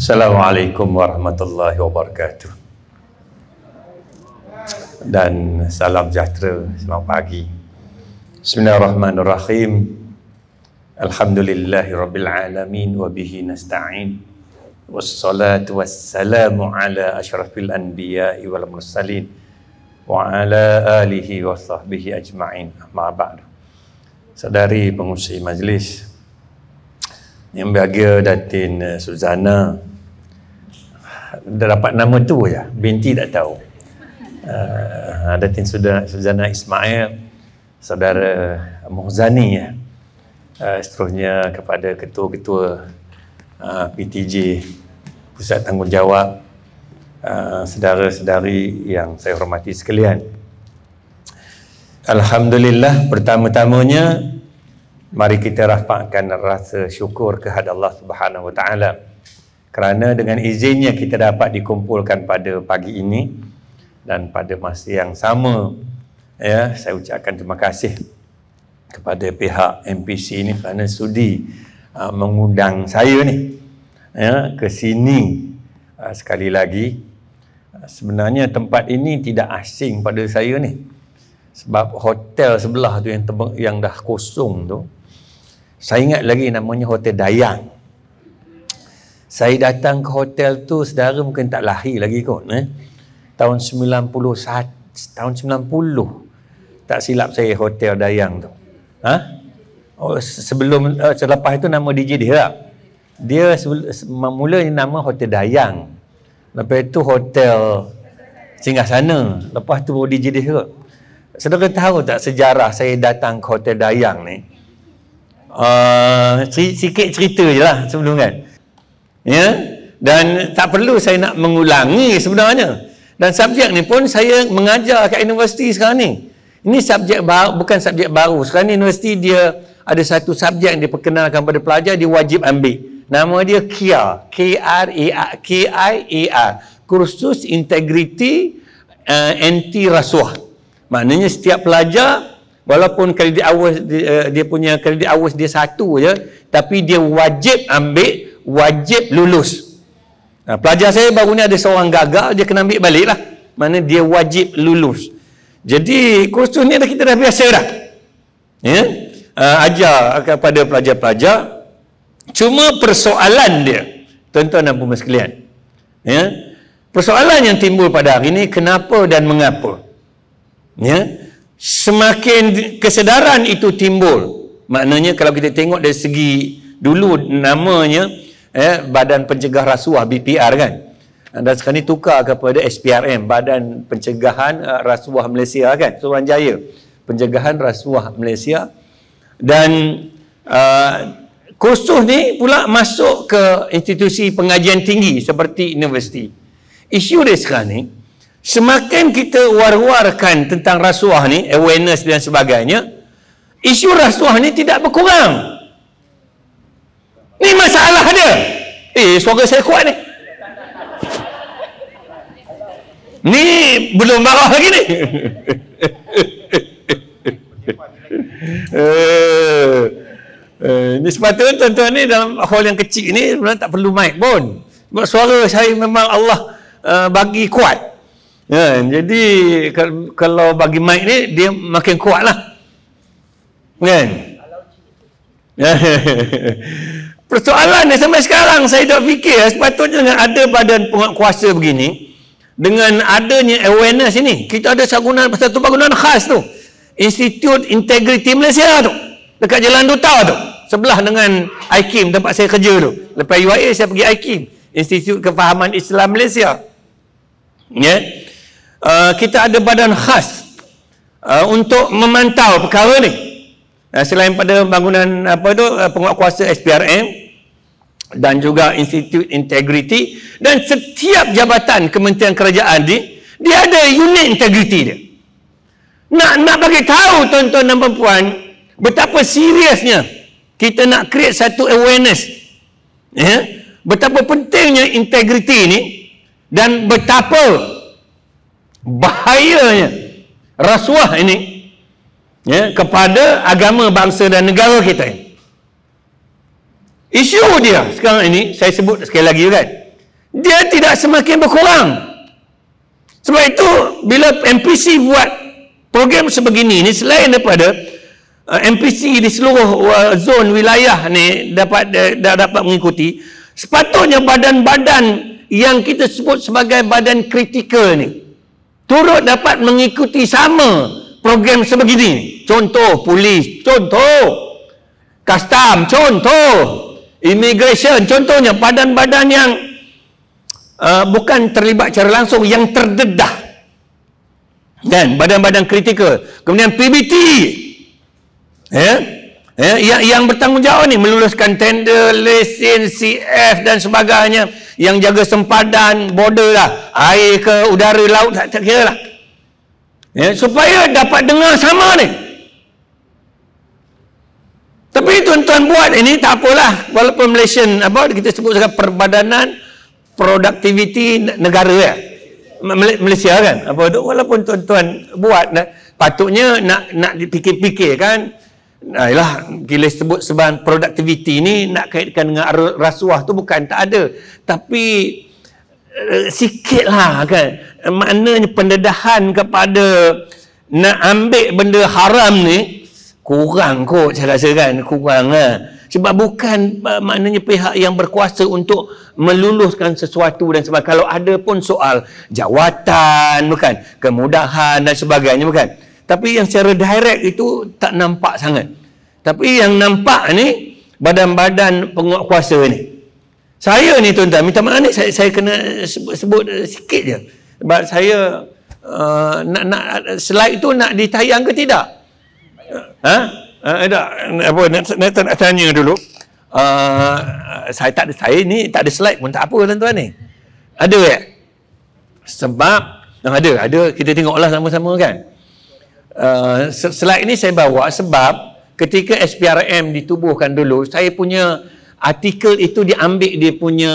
Assalamualaikum warahmatullahi wabarakatuh dan salam sejahtera selamat pagi Bismillahirrahmanirrahim Alhamdulillahirabbil alamin wa nasta'in wassalatu wassalamu ala ashrafil anbiya'i wal mursalin wa ala alihi wa sahbihi ajma'in amma ba'du Saudari majlis yang bahagia datin uh, Suzana dah dapat nama tu ya binti tak tahu uh, ada tin sudah sejana Ismail saudara Mohzani ya uh, seterusnya kepada ketua-ketua uh, ah, PTJ pusat tanggungjawab uh, saudara-saudari yang saya hormati sekalian Alhamdulillah pertama-tamanya mari kita rafakkan rasa syukur kehadap Allah Subhanahu Wa Taala kerana dengan izinnya kita dapat dikumpulkan pada pagi ini dan pada masa yang sama ya saya ucapkan terima kasih kepada pihak MPC ini kerana sudi uh, mengundang saya ni ya ke sini uh, sekali lagi uh, sebenarnya tempat ini tidak asing pada saya ni sebab hotel sebelah tu yang yang dah kosong tu saya ingat lagi namanya hotel Dayang saya datang ke hotel tu saudara mungkin tak lahir lagi kot eh? tahun 90 tahun 90 tak silap saya hotel Dayang tu ha? oh, sebelum uh, selepas itu nama DJ dia tak? Lah. dia mula nama hotel Dayang lepas itu hotel singgah sana lepas tu baru DJ dia saudara tahu tak sejarah saya datang ke hotel Dayang ni uh, sikit cerita je lah sebelum kan ya dan tak perlu saya nak mengulangi sebenarnya dan subjek ni pun saya mengajar kat universiti sekarang ni ini subjek baru bukan subjek baru sekarang ni universiti dia ada satu subjek yang diperkenalkan pada pelajar dia wajib ambil nama dia KIA K R I A K I E A kursus integriti uh, anti rasuah maknanya setiap pelajar walaupun kredit awas dia, uh, eh, dia punya kredit awas dia satu je tapi dia wajib ambil wajib lulus nah, pelajar saya baru ni ada seorang gagal dia kena ambil balik lah mana dia wajib lulus jadi kursus ni dah kita dah biasa dah ya yeah? uh, ajar kepada pelajar-pelajar cuma persoalan dia tuan-tuan dan puan sekalian ya yeah? persoalan yang timbul pada hari ini kenapa dan mengapa ya yeah? semakin kesedaran itu timbul maknanya kalau kita tengok dari segi dulu namanya eh, badan pencegah rasuah BPR kan dan sekarang ni tukar kepada SPRM badan pencegahan uh, rasuah Malaysia kan Suruhanjaya pencegahan rasuah Malaysia dan uh, eh, kursus ni pula masuk ke institusi pengajian tinggi seperti universiti isu dia sekarang ni semakin kita war-warkan tentang rasuah ni awareness dan sebagainya isu rasuah ni tidak berkurang Ni masalah dia. Eh, suara saya kuat ni. Ni belum marah lagi ni. Eh, eh, ni sepatutnya tuan-tuan ni dalam hall yang kecil ni sebenarnya tak perlu mic pun. Sebab suara saya memang Allah eh, bagi kuat. Ya, jadi kalau bagi mic ni dia makin kuat lah. Kan? Ya. Persoalan ni sampai sekarang saya dah fikir eh, sepatutnya dengan ada badan penguasa begini dengan adanya awareness ini kita ada sarungan satu bangunan khas tu Institute Integrity Malaysia tu dekat Jalan Duta tu sebelah dengan IKIM tempat saya kerja tu lepas UIA saya pergi IKIM Institute Kefahaman Islam Malaysia ya yeah. uh, kita ada badan khas uh, untuk memantau perkara ni Eh, selain pada bangunan apa itu eh, penguatkuasa SPRM dan juga Institut Integriti dan setiap jabatan Kementerian Kerajaan di dia ada unit integriti dia. Nak nak bagi tahu tuan-tuan dan puan betapa seriusnya kita nak create satu awareness. Ya. Yeah? Betapa pentingnya integriti ini dan betapa bahayanya rasuah ini ya, kepada agama bangsa dan negara kita ini. Isu dia sekarang ini saya sebut sekali lagi kan. Dia tidak semakin berkurang. Sebab itu bila MPC buat program sebegini ini, selain daripada uh, MPC di seluruh uh, zon wilayah ni dapat uh, dapat mengikuti sepatutnya badan-badan yang kita sebut sebagai badan kritikal ni turut dapat mengikuti sama program sebegini contoh polis contoh custom contoh immigration contohnya badan-badan yang uh, bukan terlibat secara langsung yang terdedah dan badan-badan kritikal kemudian PBT eh? Eh? Yang, ya, ya, yang bertanggungjawab ni meluluskan tender lesen CF dan sebagainya yang jaga sempadan border lah air ke udara laut tak, lah, tak kira lah ya, supaya dapat dengar sama ni tapi tuan-tuan buat ini tak apalah walaupun Malaysian apa kita sebut sebagai perbadanan produktiviti negara ya Malaysia kan apa itu walaupun tuan-tuan buat nah, patutnya nak nak dipikir-pikir kan ialah gila sebut sebab produktiviti ni nak kaitkan dengan rasuah tu bukan tak ada tapi Eh, Sikitlah, lah kan maknanya pendedahan kepada nak ambil benda haram ni kurang kot saya rasa kan kurang lah sebab bukan uh, maknanya pihak yang berkuasa untuk meluluskan sesuatu dan sebab kalau ada pun soal jawatan bukan kemudahan dan sebagainya bukan tapi yang secara direct itu tak nampak sangat tapi yang nampak ni badan-badan penguatkuasa ni saya ni tuan-tuan, minta maaf ni saya, saya kena sebut, sebut eh, sikit je. Sebab saya uh, nak, nak slide tu nak ditayang ke tidak? Ha? Ha, tak? Apa, nak, nak, nak, tanya dulu. Uh, saya tak ada, saya ni tak ada slide pun tak apa tuan-tuan ni. Ada ya? Sebab, nah, ada, ada. Kita tengoklah sama-sama kan. Uh, slide ni saya bawa sebab ketika SPRM ditubuhkan dulu, saya punya artikel itu diambil dia punya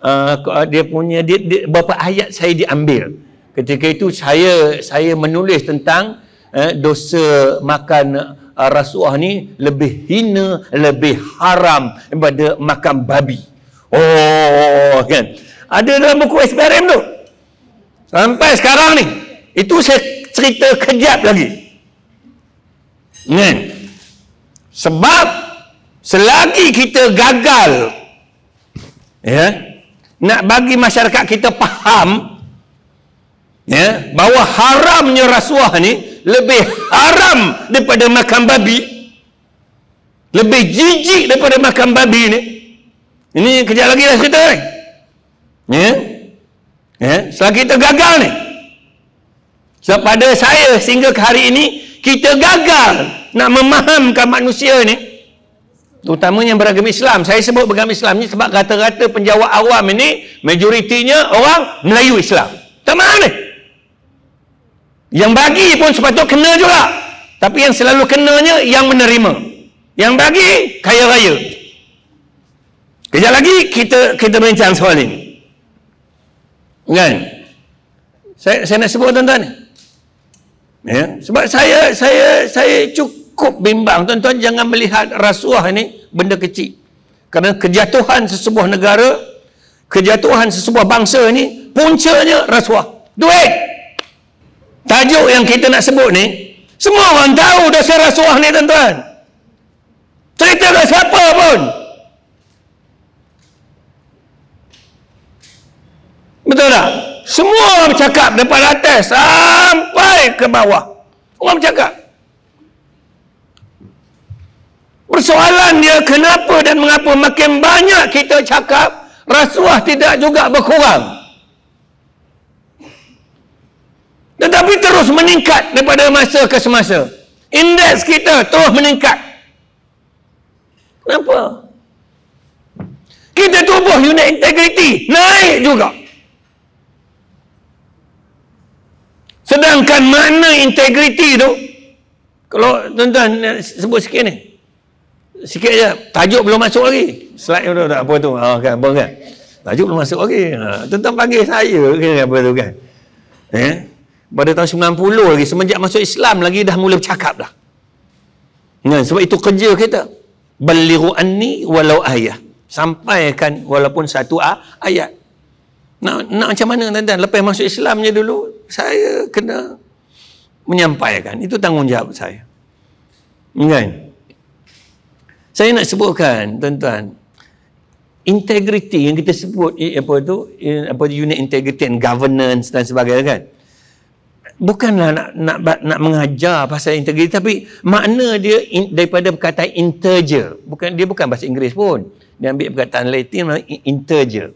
uh, uh dia punya dia, dia, beberapa ayat saya diambil ketika itu saya saya menulis tentang uh, dosa makan uh, rasuah ni lebih hina lebih haram daripada makan babi oh kan ada dalam buku SPRM tu sampai sekarang ni itu saya cerita kejap lagi kan sebab selagi kita gagal ya nak bagi masyarakat kita faham ya bahawa haramnya rasuah ni lebih haram daripada makan babi lebih jijik daripada makan babi ni ini kejap lagi lah cerita ni ya ya selagi kita gagal ni sebab pada saya sehingga ke hari ini kita gagal nak memahamkan manusia ni terutamanya beragama Islam saya sebut beragama Islam ni sebab rata-rata penjawat awam ini majoritinya orang Melayu Islam tak maaf ni yang bagi pun sepatutnya kena juga tapi yang selalu kenanya yang menerima yang bagi kaya raya kejap lagi kita kita bincang soal ini kan saya, saya nak sebut tuan-tuan ya sebab saya saya saya cuk cukup bimbang tuan-tuan jangan melihat rasuah ini benda kecil kerana kejatuhan sesebuah negara kejatuhan sesebuah bangsa ini puncanya rasuah duit tajuk yang kita nak sebut ni semua orang tahu dasar rasuah ni tuan-tuan cerita ke siapa pun betul tak semua orang cakap depan atas sampai ke bawah orang cakap Persoalan dia kenapa dan mengapa makin banyak kita cakap rasuah tidak juga berkurang. Tetapi terus meningkat daripada masa ke semasa. Indeks kita terus meningkat. Kenapa? Kita tubuh unit integriti naik juga. Sedangkan makna integriti tu kalau tuan-tuan sebut sikit ni sikit aja tajuk belum masuk lagi slide tu tak apa tu ha, kan, apa kan tajuk belum masuk lagi ha, tentang panggil saya kan, apa tu kan eh? pada tahun 90 lagi semenjak masuk Islam lagi dah mula bercakap dah nah, sebab itu kerja kita baliru anni walau ayah sampaikan walaupun satu ayat nak, nak macam mana tuan-tuan lepas masuk Islamnya dulu saya kena menyampaikan itu tanggungjawab saya kan nah, saya nak sebutkan tuan-tuan integriti yang kita sebut apa tu apa tu unit integriti and governance dan sebagainya kan. Bukanlah nak nak nak mengajar pasal integriti tapi makna dia in, daripada perkataan integer. Bukan dia bukan bahasa Inggeris pun. Dia ambil perkataan Latin maksudnya integer.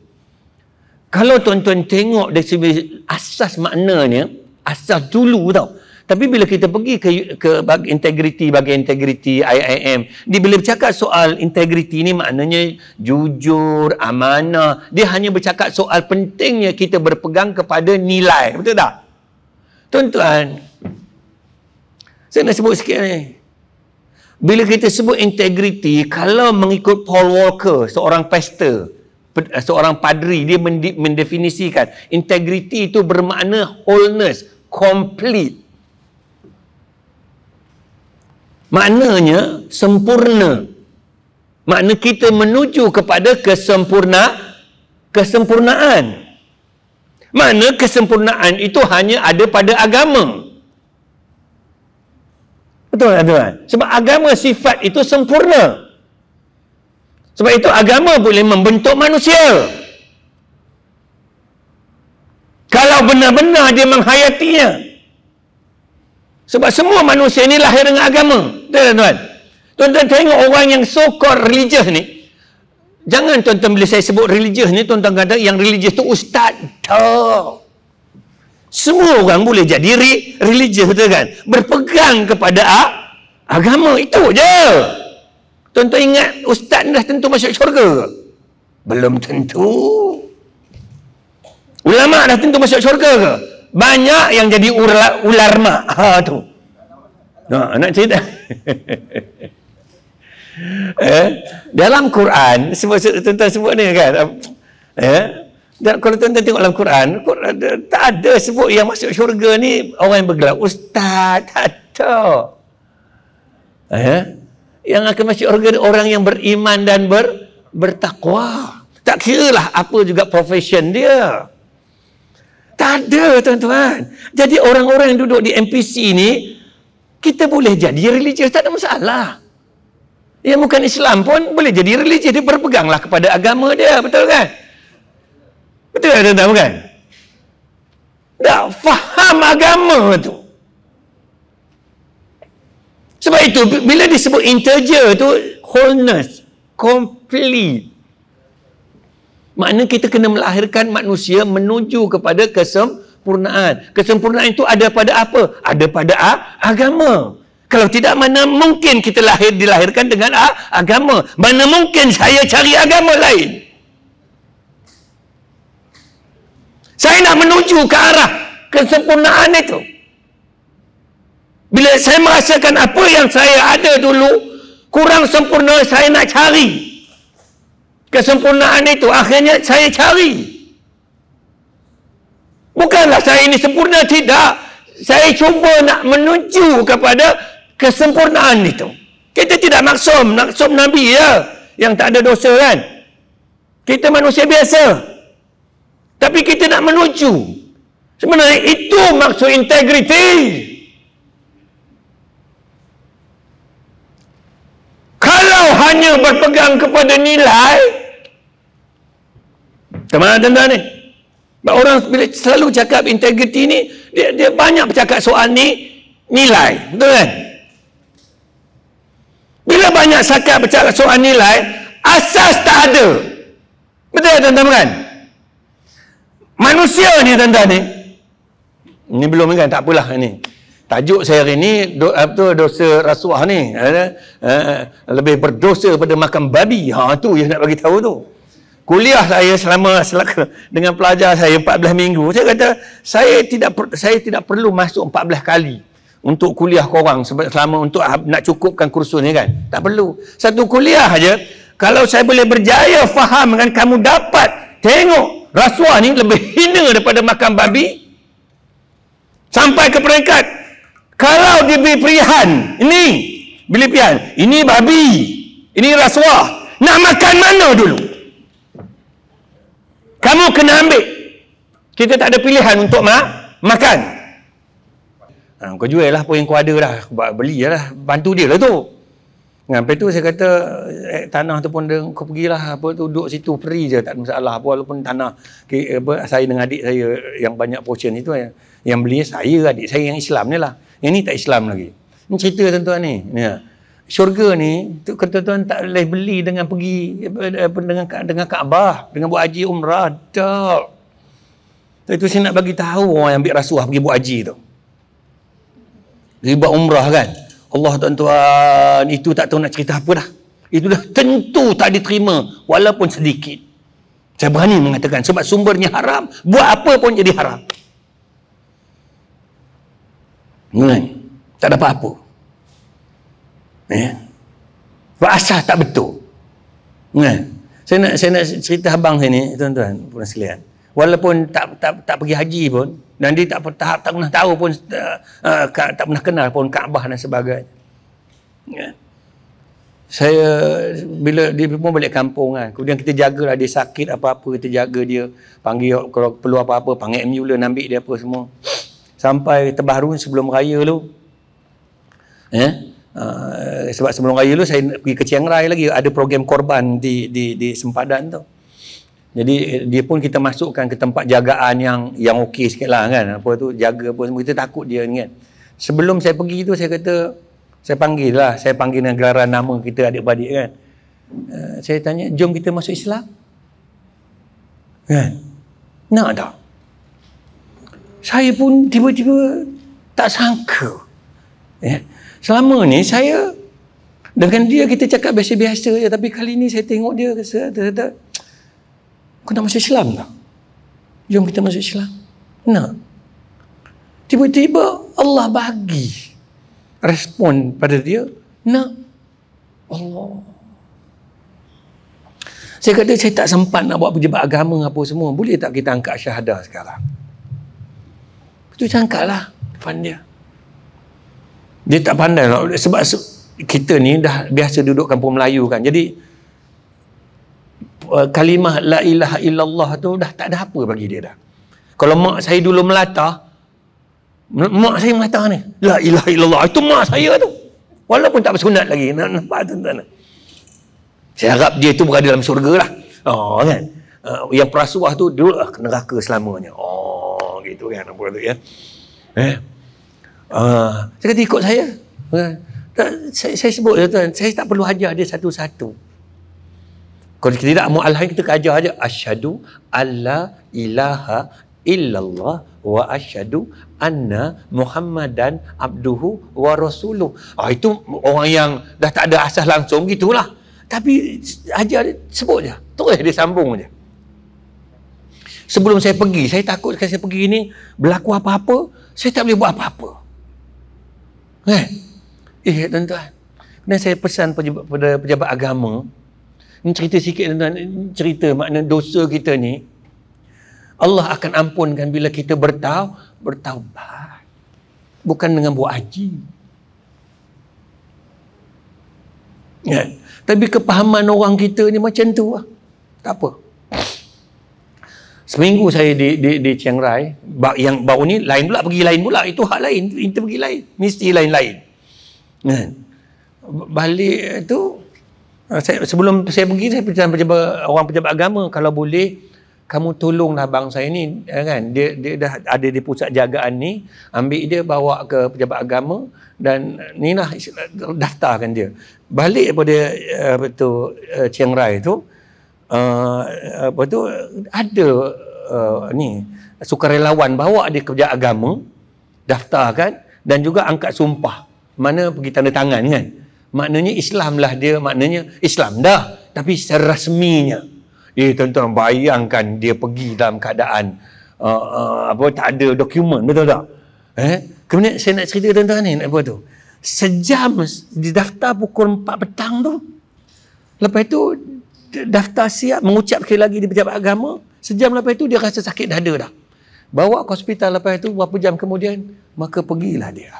Kalau tuan-tuan tengok dari segi asas maknanya, asas dulu tau. Tapi bila kita pergi ke, ke integriti bagi integriti IIM, dia bila bercakap soal integriti ni maknanya jujur, amanah. Dia hanya bercakap soal pentingnya kita berpegang kepada nilai. Betul tak? Tuan-tuan, saya nak sebut sikit ni. Bila kita sebut integriti, kalau mengikut Paul Walker, seorang pastor, eh, seorang padri, dia mendefinisikan integriti itu bermakna wholeness, complete. maknanya sempurna makna kita menuju kepada kesempurna kesempurnaan mana kesempurnaan itu hanya ada pada agama betul tak tuan sebab agama sifat itu sempurna sebab itu agama boleh membentuk manusia kalau benar-benar dia menghayatinya sebab semua manusia ni lahir dengan agama. Tuan-tuan. Tuan-tuan tengok orang yang so-called religious ni. Jangan tuan-tuan bila saya sebut religious ni, tuan-tuan kata yang religious tu ustaz. Tak. Semua orang boleh jadi re religious tu kan. Berpegang kepada agama. Itu je. Tuan-tuan ingat ustaz ni dah tentu masuk syurga ke? Belum tentu. Ulama dah tentu masuk syurga ke? banyak yang jadi ular, ular mak ha tu nak ha, nak cerita eh? dalam Quran sebut tentang sebut ni kan eh? Dan kalau tuan-tuan tengok dalam Quran, Quran tak ada sebut yang masuk syurga ni orang yang bergelar ustaz tak ada eh? yang akan masuk syurga ni orang yang beriman dan ber, bertakwa tak kira lah apa juga profession dia. Tak ada tuan-tuan. Jadi orang-orang yang duduk di MPC ini kita boleh jadi religius, tak ada masalah. Yang bukan Islam pun boleh jadi religius, dia berpeganglah kepada agama dia, betul kan? Betul tak tuan-tuan bukan? Tak faham agama tu. Sebab itu, bila disebut integer tu, wholeness, complete. Makna kita kena melahirkan manusia menuju kepada kesempurnaan. Kesempurnaan itu ada pada apa? Ada pada a agama. Kalau tidak mana mungkin kita lahir dilahirkan dengan a agama? Mana mungkin saya cari agama lain? Saya nak menuju ke arah kesempurnaan itu. Bila saya merasakan apa yang saya ada dulu kurang sempurna, saya nak cari kesempurnaan itu akhirnya saya cari bukanlah saya ini sempurna tidak saya cuba nak menuju kepada kesempurnaan itu kita tidak maksum maksum Nabi ya yang tak ada dosa kan kita manusia biasa tapi kita nak menuju sebenarnya itu maksud integriti kalau hanya berpegang kepada nilai, macam mana tanda ni? Orang bila selalu cakap integriti ni, dia, dia banyak bercakap soal ni, nilai. Betul kan? Bila banyak cakap bercakap soal nilai, asas tak ada. Betul tanda kan? Manusia ni tanda ni, ni belum kan tak apalah ni tajuk saya hari ni do, apa tu dosa rasuah ni eh, eh, lebih berdosa pada makan babi ha tu yang nak bagi tahu tu kuliah saya selama selaka dengan pelajar saya 14 minggu saya kata saya tidak saya tidak perlu masuk 14 kali untuk kuliah korang selama untuk nak cukupkan kursus ni kan tak perlu satu kuliah aja kalau saya boleh berjaya faham dengan kamu dapat tengok rasuah ni lebih hina daripada makan babi sampai ke peringkat kalau diberi perihan ini bilipian ini babi ini rasuah nak makan mana dulu kamu kena ambil kita tak ada pilihan untuk ma makan ha, kau jual lah apa yang kau ada lah kau beli lah bantu dia lah tu sampai tu saya kata eh, tanah tu pun dia, kau pergilah apa tu duduk situ free je tak ada masalah apa walaupun tanah ke, apa, saya dengan adik saya yang banyak portion itu yang, eh, yang beli saya adik saya yang Islam ni lah yang ni tak Islam lagi ini cerita tuan-tuan ni ya. Yeah syurga ni tu tuan-tuan tak boleh beli dengan pergi dengan dengan Kaabah dengan buat haji umrah tak tapi tu saya nak bagi tahu orang yang ambil rasuah pergi buat haji tu riba umrah kan Allah tuan-tuan itu tak tahu nak cerita apa dah itu dah tentu tak diterima walaupun sedikit saya berani mengatakan sebab sumbernya haram buat apa pun jadi haram Nen, kan? tak dapat apa Ya. Eh? Rasa tak betul. Ya. Saya nak saya nak cerita abang saya ni, tuan-tuan, puan sekalian. Walaupun tak tak tak pergi haji pun dan dia tak tak, tak, pernah tahu pun tak, uh, eh, tak pernah kenal pun Kaabah dan sebagainya. Ya. Saya bila dia pun balik kampung kan. Kemudian kita jaga lah dia sakit apa-apa kita jaga dia. Panggil kalau perlu apa-apa panggil ambulans ambil dia apa semua. Sampai terbaru sebelum raya tu. Ya. Eh? Uh, sebab sebelum raya dulu saya pergi ke Chiang Rai lagi ada program korban di di di sempadan tu. Jadi eh, dia pun kita masukkan ke tempat jagaan yang yang okey sikitlah kan. Apa tu jaga apa semua kita takut dia kan. Sebelum saya pergi tu saya kata saya panggil lah, saya panggil dengan gelaran nama kita adik-adik kan. Uh, saya tanya, "Jom kita masuk Islam?" Kan? Nak tak? Saya pun tiba-tiba tak sangka. Ya. Yeah. Selama ni saya dengan kan dia kita cakap biasa-biasa je tapi kali ni saya tengok dia rasa ada kau nak masuk Islam tak? Jom kita masuk Islam. Nah, Tiba-tiba Allah bagi respon pada dia. Nah, Allah. Saya kata saya tak sempat nak buat pejabat agama apa semua. Boleh tak kita angkat syahadah sekarang? Itu cangkaklah depan dia dia tak pandai lah. sebab kita ni dah biasa duduk kampung Melayu kan jadi uh, kalimah la ilaha illallah tu dah tak ada apa bagi dia dah kalau mak saya dulu melata mak saya melata ni la ilaha illallah itu mak saya tu walaupun tak bersunat lagi nampak tu saya harap dia tu berada dalam surga lah oh, kan uh, yang perasuah tu dulu ah, neraka selamanya oh gitu kan apa tu ya eh saya ah. kata ikut saya. Ah. Tak, saya, saya sebut ya tuan, saya tak perlu ajar dia satu-satu. Kalau kita tidak mau alhamdulillah kita ajar aja asyhadu alla ilaha illallah wa asyhadu anna muhammadan abduhu wa rasuluh. Ah itu orang yang dah tak ada asas langsung gitulah. Tapi ajar sebut je. Terus dia sambung je. Sebelum saya pergi, saya takut kalau saya pergi ni berlaku apa-apa, saya tak boleh buat apa-apa. Eh, eh tuan-tuan. Dan saya pesan kepada pejabat agama, ini cerita sikit tuan-tuan, cerita makna dosa kita ni, Allah akan ampunkan bila kita bertau, bertaubat. Bukan dengan buat haji. Ya. Tapi kepahaman orang kita ni macam tu lah. Tak apa. Seminggu saya di di di Chiang Rai, yang baru ni lain pula pergi lain pula. Itu hak lain, kita pergi lain, mesti lain-lain. Kan? Balik tu eh, saya, sebelum saya pergi saya pesan pejabat orang pejabat agama kalau boleh kamu tolonglah bangsa ini eh, kan dia dia dah ada di pusat jagaan ni ambil dia bawa ke pejabat agama dan ni lah daftarkan dia balik daripada eh, apa tu Chiang Rai tu Uh, apa tu ada uh, ni sukarelawan bawa dia kerja agama daftarkan dan juga angkat sumpah mana pergi tanda tangan kan maknanya Islam lah dia maknanya Islam dah tapi secara rasminya eh tuan-tuan bayangkan dia pergi dalam keadaan uh, uh, apa tak ada dokumen betul tak eh kemudian saya nak cerita tuan-tuan ni nak apa tu sejam di daftar pukul 4 petang tu lepas itu daftar siap mengucap sekali lagi di pejabat agama sejam lepas itu dia rasa sakit dada dah bawa ke hospital lepas itu berapa jam kemudian maka pergilah dia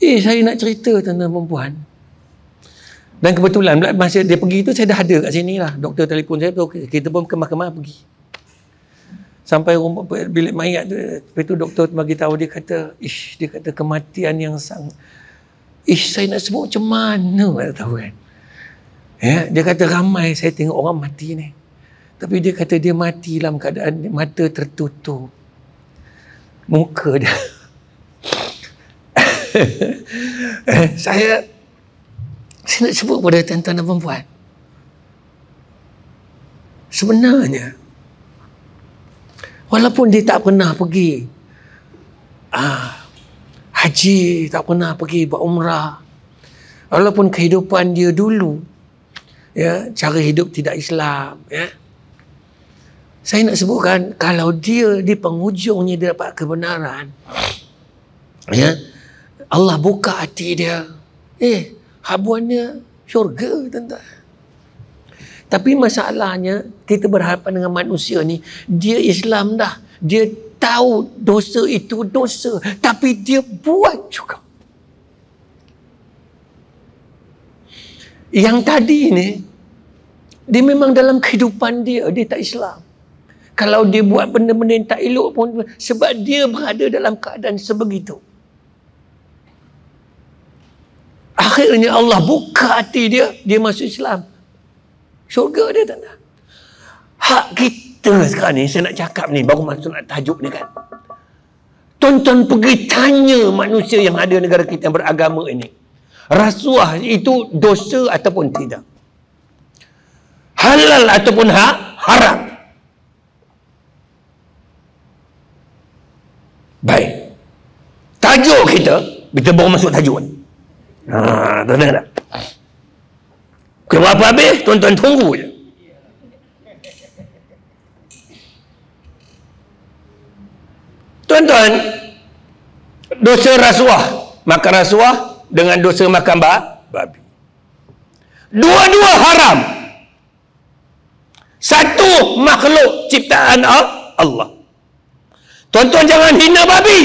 eh saya nak cerita tentang perempuan dan kebetulan masa dia pergi itu saya dah ada kat sini lah doktor telefon saya tu kita pun ke mahkamah pergi sampai rumah bilik mayat tu lepas itu doktor bagi tahu dia kata ish dia kata kematian yang sangat ish saya nak sebut macam mana tak tahu kan Ya, dia kata ramai saya tengok orang mati ni. Tapi dia kata dia mati dalam keadaan mata tertutup. Muka dia. Eh, saya saya nak sebut kepada tuan-tuan dan perempuan. Sebenarnya walaupun dia tak pernah pergi ah, haji, tak pernah pergi buat umrah. Walaupun kehidupan dia dulu ya cara hidup tidak Islam ya saya nak sebutkan kalau dia di penghujungnya dia dapat kebenaran ya Allah buka hati dia eh habuannya syurga tentu tapi masalahnya kita berhadapan dengan manusia ni dia Islam dah dia tahu dosa itu dosa tapi dia buat juga yang tadi ni dia memang dalam kehidupan dia dia tak Islam kalau dia buat benda-benda yang tak elok pun sebab dia berada dalam keadaan sebegitu akhirnya Allah buka hati dia dia masuk Islam syurga dia tak nak hak kita sekarang ni saya nak cakap ni baru masuk nak tajuk ni kan Tonton tuan pergi tanya manusia yang ada negara kita yang beragama ini rasuah itu dosa ataupun tidak halal ataupun hak haram baik tajuk kita kita baru masuk tajuk ha, tak dengar tak kenapa habis tuan-tuan tunggu je tuan-tuan dosa rasuah makan rasuah dengan dosa makan babi dua-dua haram satu makhluk ciptaan Allah. Tuan-tuan jangan hina babi.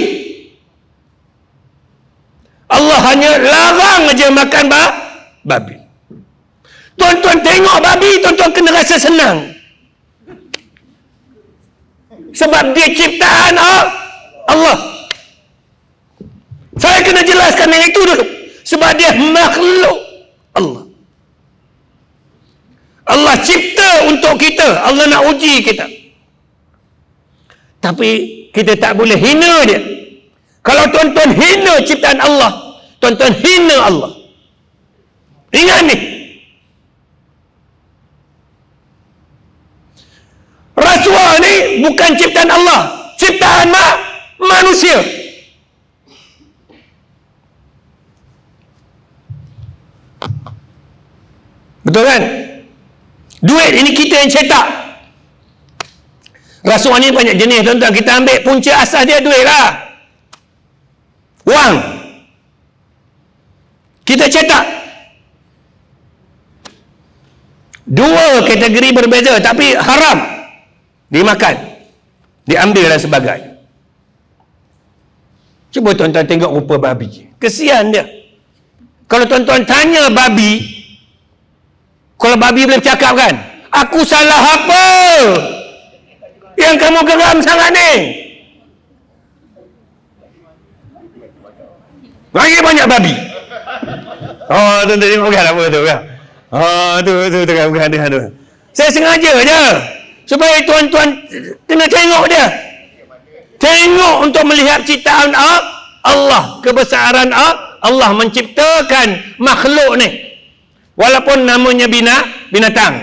Allah hanya larang aja makan ba babi. Tuan-tuan tengok babi, tuan-tuan kena rasa senang. Sebab dia ciptaan Allah. Saya kena jelaskan yang itu dulu. Sebab dia makhluk Allah. Allah cipta untuk kita Allah nak uji kita tapi kita tak boleh hina dia kalau tuan-tuan hina ciptaan Allah tuan-tuan hina Allah ingat ni rasuah ni bukan ciptaan Allah ciptaan ma manusia betul kan Duit ini kita yang cetak. Rasuah ni banyak jenis tuan-tuan. Kita ambil punca asas dia duit lah. Wang. Kita cetak. Dua kategori berbeza tapi haram dimakan. Diambil dan sebagainya. Cuba tuan-tuan tengok rupa babi. Kesian dia. Kalau tuan-tuan tanya babi, kalau babi boleh cakap kan? Aku salah apa? Yang kamu geram sangat ni? Lagi banyak babi. Oh, tu tadi bukan apa tu kan? Oh, tu tu tu kan bukan dia tu. Saya sengaja aja Supaya tuan-tuan kena tengok dia. Tengok untuk melihat ciptaan Allah, kebesaran Allah, Allah menciptakan makhluk ni walaupun namanya bina binatang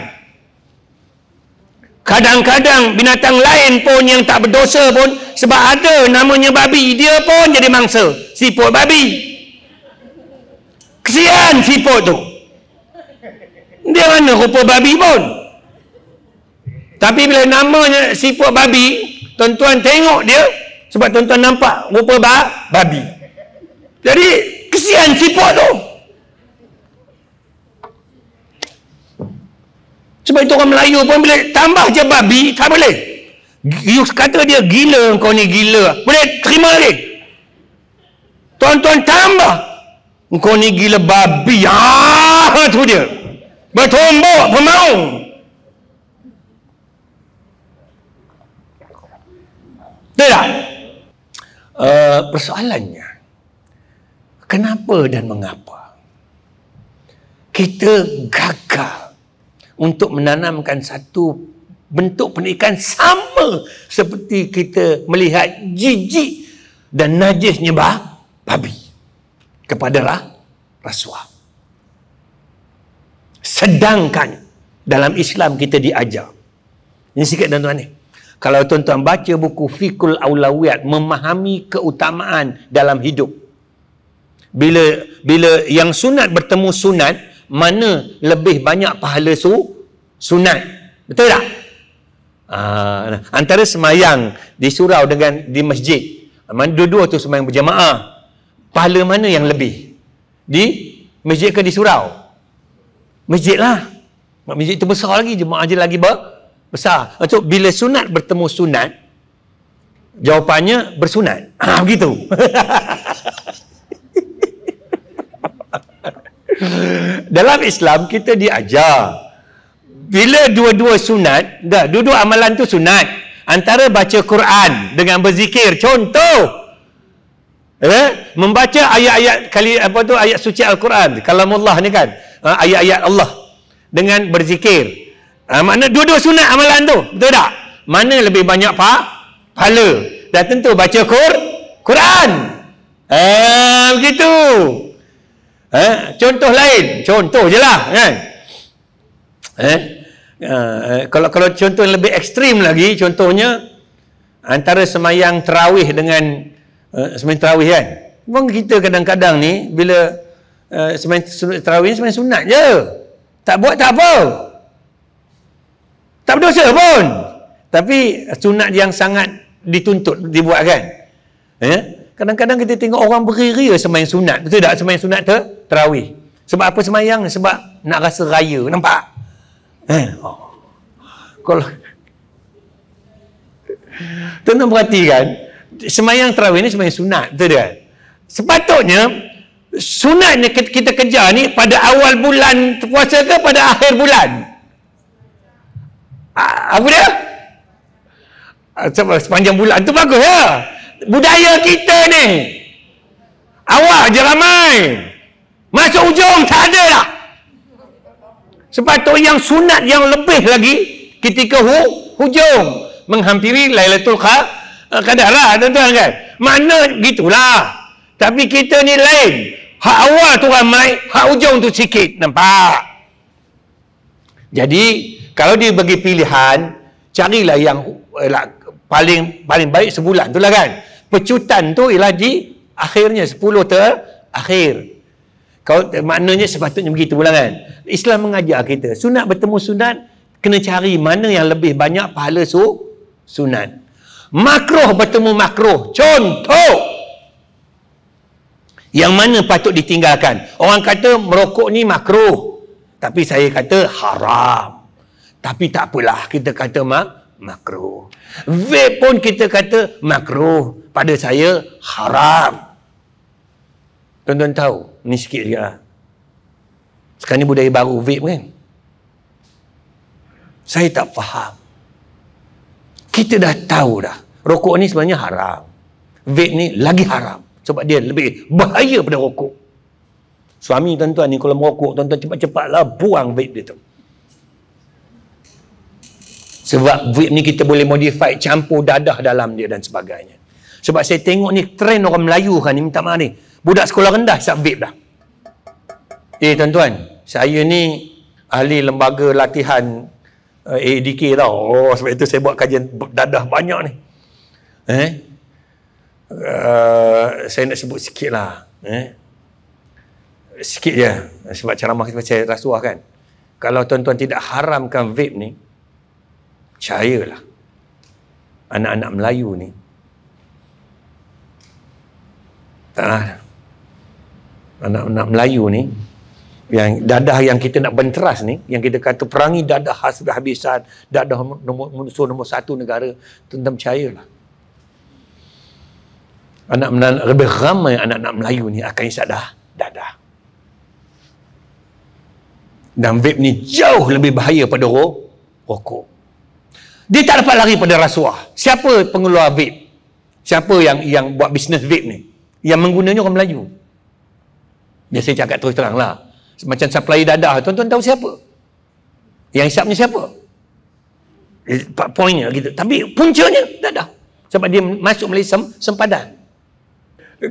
kadang-kadang binatang lain pun yang tak berdosa pun sebab ada namanya babi dia pun jadi mangsa siput babi kesian siput tu dia mana rupa babi pun tapi bila namanya siput babi tuan-tuan tengok dia sebab tuan-tuan nampak rupa ba babi jadi kesian siput tu Sebab itu orang Melayu pun bila tambah je babi, tak boleh. You kata dia gila, kau ni gila. Boleh terima lagi. Tuan-tuan tambah. Kau ni gila babi. Ah, tu dia. Bertombok pemau. Tidak. Uh, eh, persoalannya kenapa dan mengapa kita gagal untuk menanamkan satu bentuk pendidikan sama seperti kita melihat jijik dan najis nyebah babi kepada rah, rasuah. Sedangkan dalam Islam kita diajar. Ini sikit tuan-tuan Kalau tuan-tuan baca buku Fikul Aulawiyat memahami keutamaan dalam hidup. Bila bila yang sunat bertemu sunat, mana lebih banyak pahala su sunat betul tak uh, antara semayang di surau dengan di masjid mana dua-dua tu semayang berjamaah pahala mana yang lebih di masjid ke di surau masjid lah masjid tu besar lagi jemaah je lagi ber besar so ah, bila sunat bertemu sunat jawapannya bersunat ha, begitu Dalam Islam kita diajar bila dua-dua sunat, dah duduk amalan tu sunat. Antara baca Quran dengan berzikir contoh. Eh, membaca ayat-ayat kali apa tu ayat suci Al-Quran, kalamullah ni kan. Ha, ayat-ayat Allah dengan berzikir. Ah, ha, mana dua-dua sunat amalan tu? Betul tak? Mana lebih banyak pak pahala? Dah tentu baca Quran. Eh, begitu. Eh? Contoh lain, contoh je lah. Kan? Eh? Eh? kalau kalau contoh yang lebih ekstrim lagi, contohnya antara semayang terawih dengan uh, semayang terawih kan. Memang kita kadang-kadang ni bila uh, semayang terawih semayang sunat je. Tak buat tak apa. Tak berdosa pun. Tapi sunat yang sangat dituntut dibuat kan. Eh? Kadang-kadang kita tengok orang beria-ria semain sunat. Betul tak semayang sunat ter terawih? Sebab apa semayang? Sebab nak rasa raya. Nampak? Eh, oh. Kalau Tuan-tuan perhatikan Semayang terawih ni semayang sunat Betul dia? Sepatutnya Sunat ni kita kejar ni Pada awal bulan puasa ke pada akhir bulan? Ah, apa dia? Ah, sepanjang bulan tu bagus ya? budaya kita ni awak je ramai masuk ujung tak ada lah sepatutnya yang sunat yang lebih lagi ketika hu, hujung menghampiri Lailatul Qadar eh, lah tuan-tuan kan mana gitulah tapi kita ni lain hak awal tu ramai hak hujung tu sikit nampak jadi kalau dia bagi pilihan carilah yang eh, lah, paling paling baik sebulan tu lah kan pecutan tu ialah di akhirnya 10 terakhir kau maknanya sepatutnya begitu pula kan Islam mengajar kita sunat bertemu sunat kena cari mana yang lebih banyak pahala su sunat makruh bertemu makruh contoh yang mana patut ditinggalkan orang kata merokok ni makruh tapi saya kata haram tapi tak apalah kita kata mak Makro, Vape pun kita kata makro Pada saya, haram. Tuan-tuan tahu, ni sikit je Sekarang ni budaya baru vape kan? Saya tak faham. Kita dah tahu dah. Rokok ni sebenarnya haram. Vape ni lagi haram. Sebab dia lebih bahaya pada rokok. Suami tuan-tuan ni kalau merokok, tuan-tuan cepat-cepatlah buang vape dia tu. Sebab vape ni kita boleh modify campur dadah dalam dia dan sebagainya. Sebab saya tengok ni trend orang Melayu kan ni minta maaf ni. Budak sekolah rendah siap VIP dah. Eh tuan-tuan, saya ni ahli lembaga latihan uh, eh, ADK tau. Oh, sebab itu saya buat kajian dadah banyak ni. Eh? Uh, saya nak sebut sikit lah. Eh? Sikit je. Sebab ceramah kita saya rasuah kan. Kalau tuan-tuan tidak haramkan VIP ni, percayalah anak-anak Melayu ni tak lah. anak-anak Melayu ni yang dadah yang kita nak benteras ni yang kita kata perangi dadah khas dah habisan dadah nombor, musuh nombor satu negara tentang percayalah anak anak lebih ramai anak-anak Melayu ni akan isyak dah dadah dan vape ni jauh lebih bahaya pada rokok dia tak dapat lari pada rasuah. Siapa pengeluar vape? Siapa yang yang buat bisnes vape ni? Yang menggunanya orang Melayu. Biasa cakap terus terang lah. Macam supply dadah, tuan-tuan tahu siapa? Yang hisapnya siapa? Eh, poinnya gitu. Tapi puncanya dadah. Sebab dia masuk Malaysia sempadan.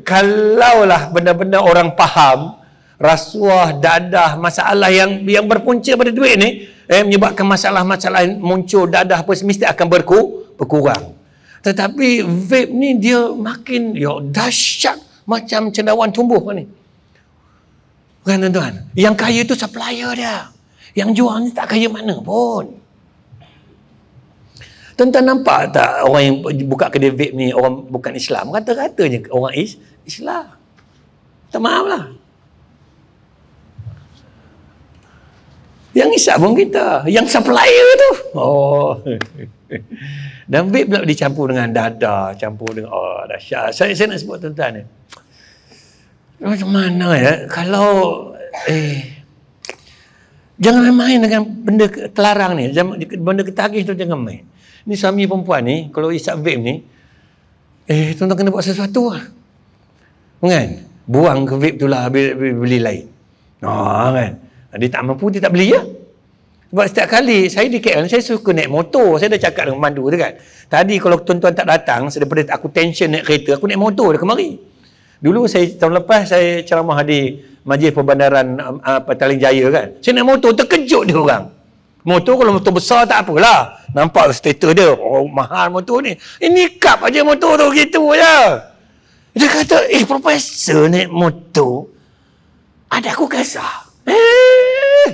Kalaulah benar-benar orang faham, rasuah, dadah, masalah yang yang berpunca pada duit ni eh, menyebabkan masalah-masalah yang muncul dadah apa mesti akan berku, berkurang tetapi vape ni dia makin yo ya, dahsyat macam cendawan tumbuh kan ni bukan tuan-tuan yang kaya tu supplier dia yang jual ni tak kaya mana pun Tuan-tuan nampak tak orang yang buka kedai vape ni orang bukan Islam? kata-katanya orang is Islam. Tak maaf lah. Yang isap pun kita. Yang supplier tu. Oh. Dan bib pula dicampur dengan dada. Campur dengan, oh dahsyat. Saya, saya nak sebut tuan-tuan ni. Macam mana ya? Kalau, eh. Jangan main dengan benda terlarang ni. Benda ketagih tu jangan main. Ni suami perempuan ni, kalau isap bib ni, eh tuan-tuan kena buat sesuatu lah. Kan? Buang ke vape tu lah, beli, beli, beli lain. Oh, kan? Dia tak mampu, dia tak beli ya. Sebab setiap kali saya di KL, saya suka naik motor. Saya dah cakap dengan mandu tu kan. Tadi kalau tuan-tuan tak datang, daripada aku tension naik kereta, aku naik motor dah kemari. Dulu saya tahun lepas saya ceramah di majlis perbandaran uh, um, Taling Jaya kan. Saya naik motor terkejut dia orang. Motor kalau motor besar tak apalah. Nampak status dia, oh mahal motor ni. Ini eh, kap aja motor tu gitu ya. Dia kata, "Eh, profesor naik motor. Ada aku kasar." Eh!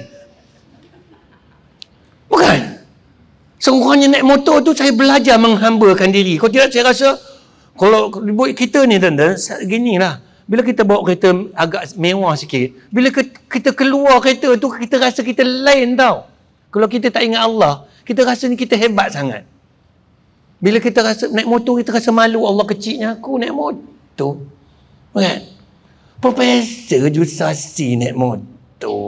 Bukan. Sekurangnya naik motor tu saya belajar menghambakan diri. Kau tidak saya rasa kalau buat kita ni tuan-tuan, beginilah. Bila kita bawa kereta agak mewah sikit, bila kita keluar kereta tu kita rasa kita lain tau. Kalau kita tak ingat Allah, kita rasa ni kita hebat sangat. Bila kita rasa naik motor kita rasa malu Allah kecilnya aku naik motor. Bukan? Profesor Jusasi naik motor itu.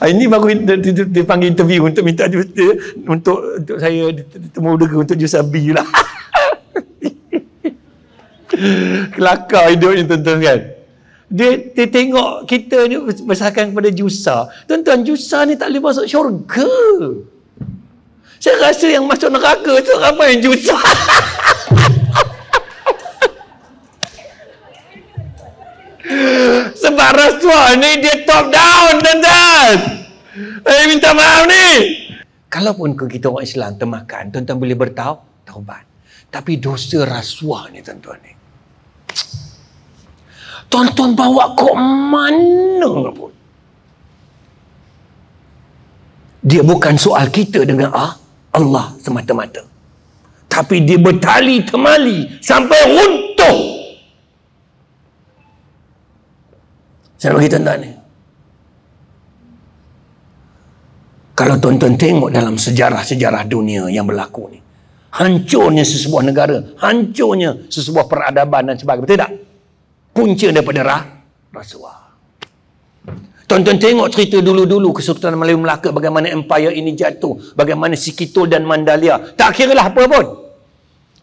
Ah, ini baru dipanggil interview untuk minta dia, untuk untuk saya temu dia untuk Jusabi lah. Kelakar hidup ni tuan-tuan kan. Dia, dia tengok kita ni bersahkan kepada Jusa. Tuan-tuan, Jusa ni tak boleh masuk syurga. Saya rasa yang masuk neraka tu ramai yang Jusa. tak rasuah ni dia top down tuan-tuan. Eh minta maaf ni. Kalaupun ke kita orang Islam termakan, tuan-tuan boleh bertau, taubat. Tapi dosa rasuah ni tuan-tuan ni. Tuan-tuan bawa ke mana pun. Dia bukan soal kita dengan ah, Allah semata-mata. Tapi dia bertali temali sampai runtuh. Saya bagi tuan-tuan ni. Kalau tuan-tuan tengok dalam sejarah-sejarah dunia yang berlaku ni. Hancurnya sesebuah negara. Hancurnya sesebuah peradaban dan sebagainya. Betul tak? Punca daripada rah, rasuah. Tonton tengok cerita dulu-dulu Kesultanan Melayu Melaka bagaimana empire ini jatuh. Bagaimana Sikitul dan Mandalia. Tak kira lah apa pun.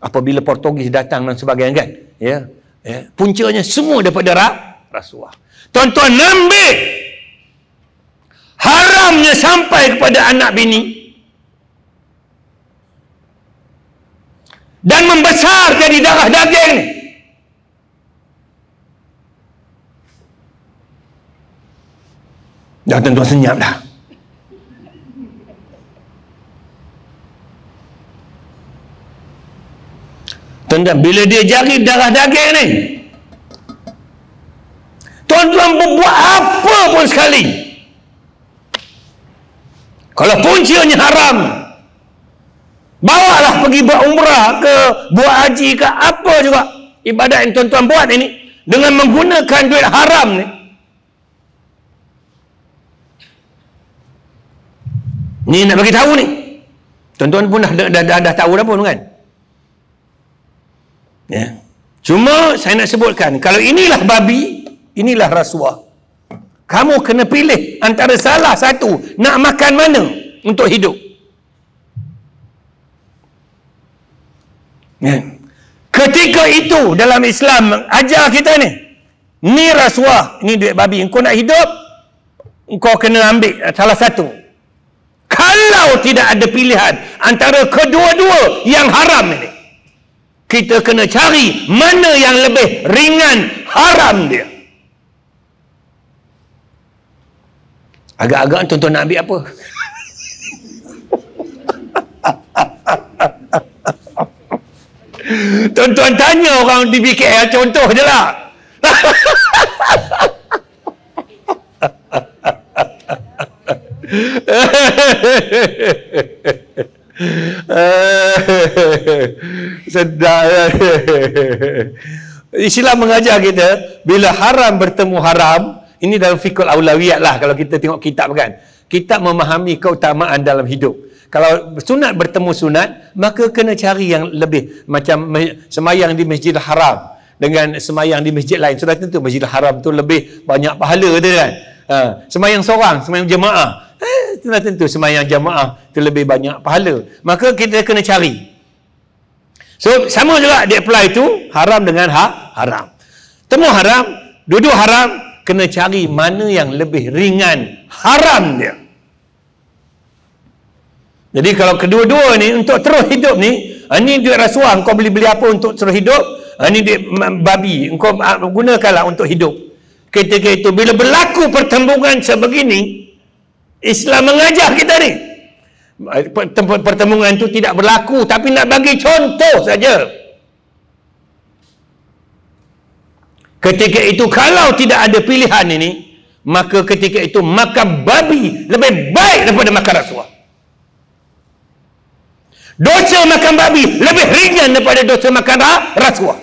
Apabila Portugis datang dan sebagainya kan. Ya. Yeah. Yeah. Puncanya semua daripada rasuah. Tuan-tuan nambi haramnya sampai kepada anak bini dan membesar jadi darah daging Dah tentu senyap dah. Tentu bila dia jari darah daging ni, Tuan-tuan berbuat apa pun sekali Kalau puncanya haram bawa lah pergi buat umrah ke Buat haji ke apa juga Ibadat yang tuan-tuan buat ini Dengan menggunakan duit haram ni Ni nak bagi tahu ni. Tuan-tuan pun dah dah, dah, dah tahu dah pun kan. Ya. Cuma saya nak sebutkan kalau inilah babi Inilah rasuah. Kamu kena pilih antara salah satu nak makan mana untuk hidup. Ya. Ketika itu dalam Islam ajar kita ni. Ni rasuah, ni duit babi. Kau nak hidup, kau kena ambil salah satu. Kalau tidak ada pilihan antara kedua-dua yang haram ni. Kita kena cari mana yang lebih ringan haram dia. agak-agak tuan-tuan nak ambil apa tuan-tuan tanya orang di BKL contoh je lah sedar Islam mengajar kita bila haram bertemu haram ini dalam fikul awlawiyat lah kalau kita tengok kitab kan. Kitab memahami keutamaan dalam hidup. Kalau sunat bertemu sunat, maka kena cari yang lebih. Macam semayang di masjid haram dengan semayang di masjid lain. Sudah tentu masjid haram tu lebih banyak pahala dia kan. Uh, semayang seorang, semayang jemaah. Eh, sudah tentu semayang jemaah tu lebih banyak pahala. Maka kita kena cari. So, sama juga dia apply tu, haram dengan ha, haram. Temu haram, duduk haram, kena cari mana yang lebih ringan haram dia jadi kalau kedua-dua ni untuk terus hidup ni ah, ni duit rasuah kau beli-beli apa untuk terus hidup ah, ni duit babi kau ah, gunakanlah untuk hidup ketika itu bila berlaku pertembungan sebegini Islam mengajar kita ni pertembungan tu tidak berlaku tapi nak bagi contoh saja ketika itu kalau tidak ada pilihan ini maka ketika itu makan babi lebih baik daripada makan rasuah dosa makan babi lebih ringan daripada dosa makan rasuah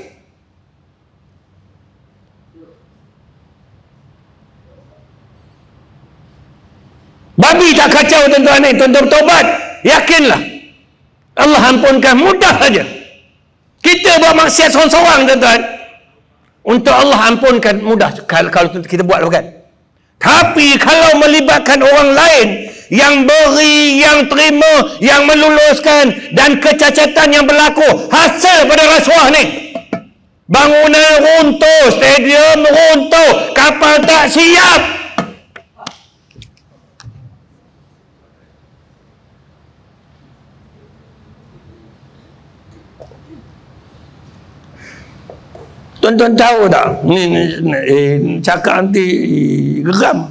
babi tak kacau tuan-tuan ni tuan-tuan tobat yakinlah Allah ampunkan mudah saja kita buat maksiat seorang-seorang tuan-tuan untuk Allah ampunkan mudah kalau kita buat bukan. Tapi kalau melibatkan orang lain yang beri, yang terima, yang meluluskan dan kecacatan yang berlaku hasil pada rasuah ni. Bangunan runtuh, stadium runtuh, kapal tak siap. Tuan-tuan tahu tak? Ni, ni, ni eh, cakap nanti geram.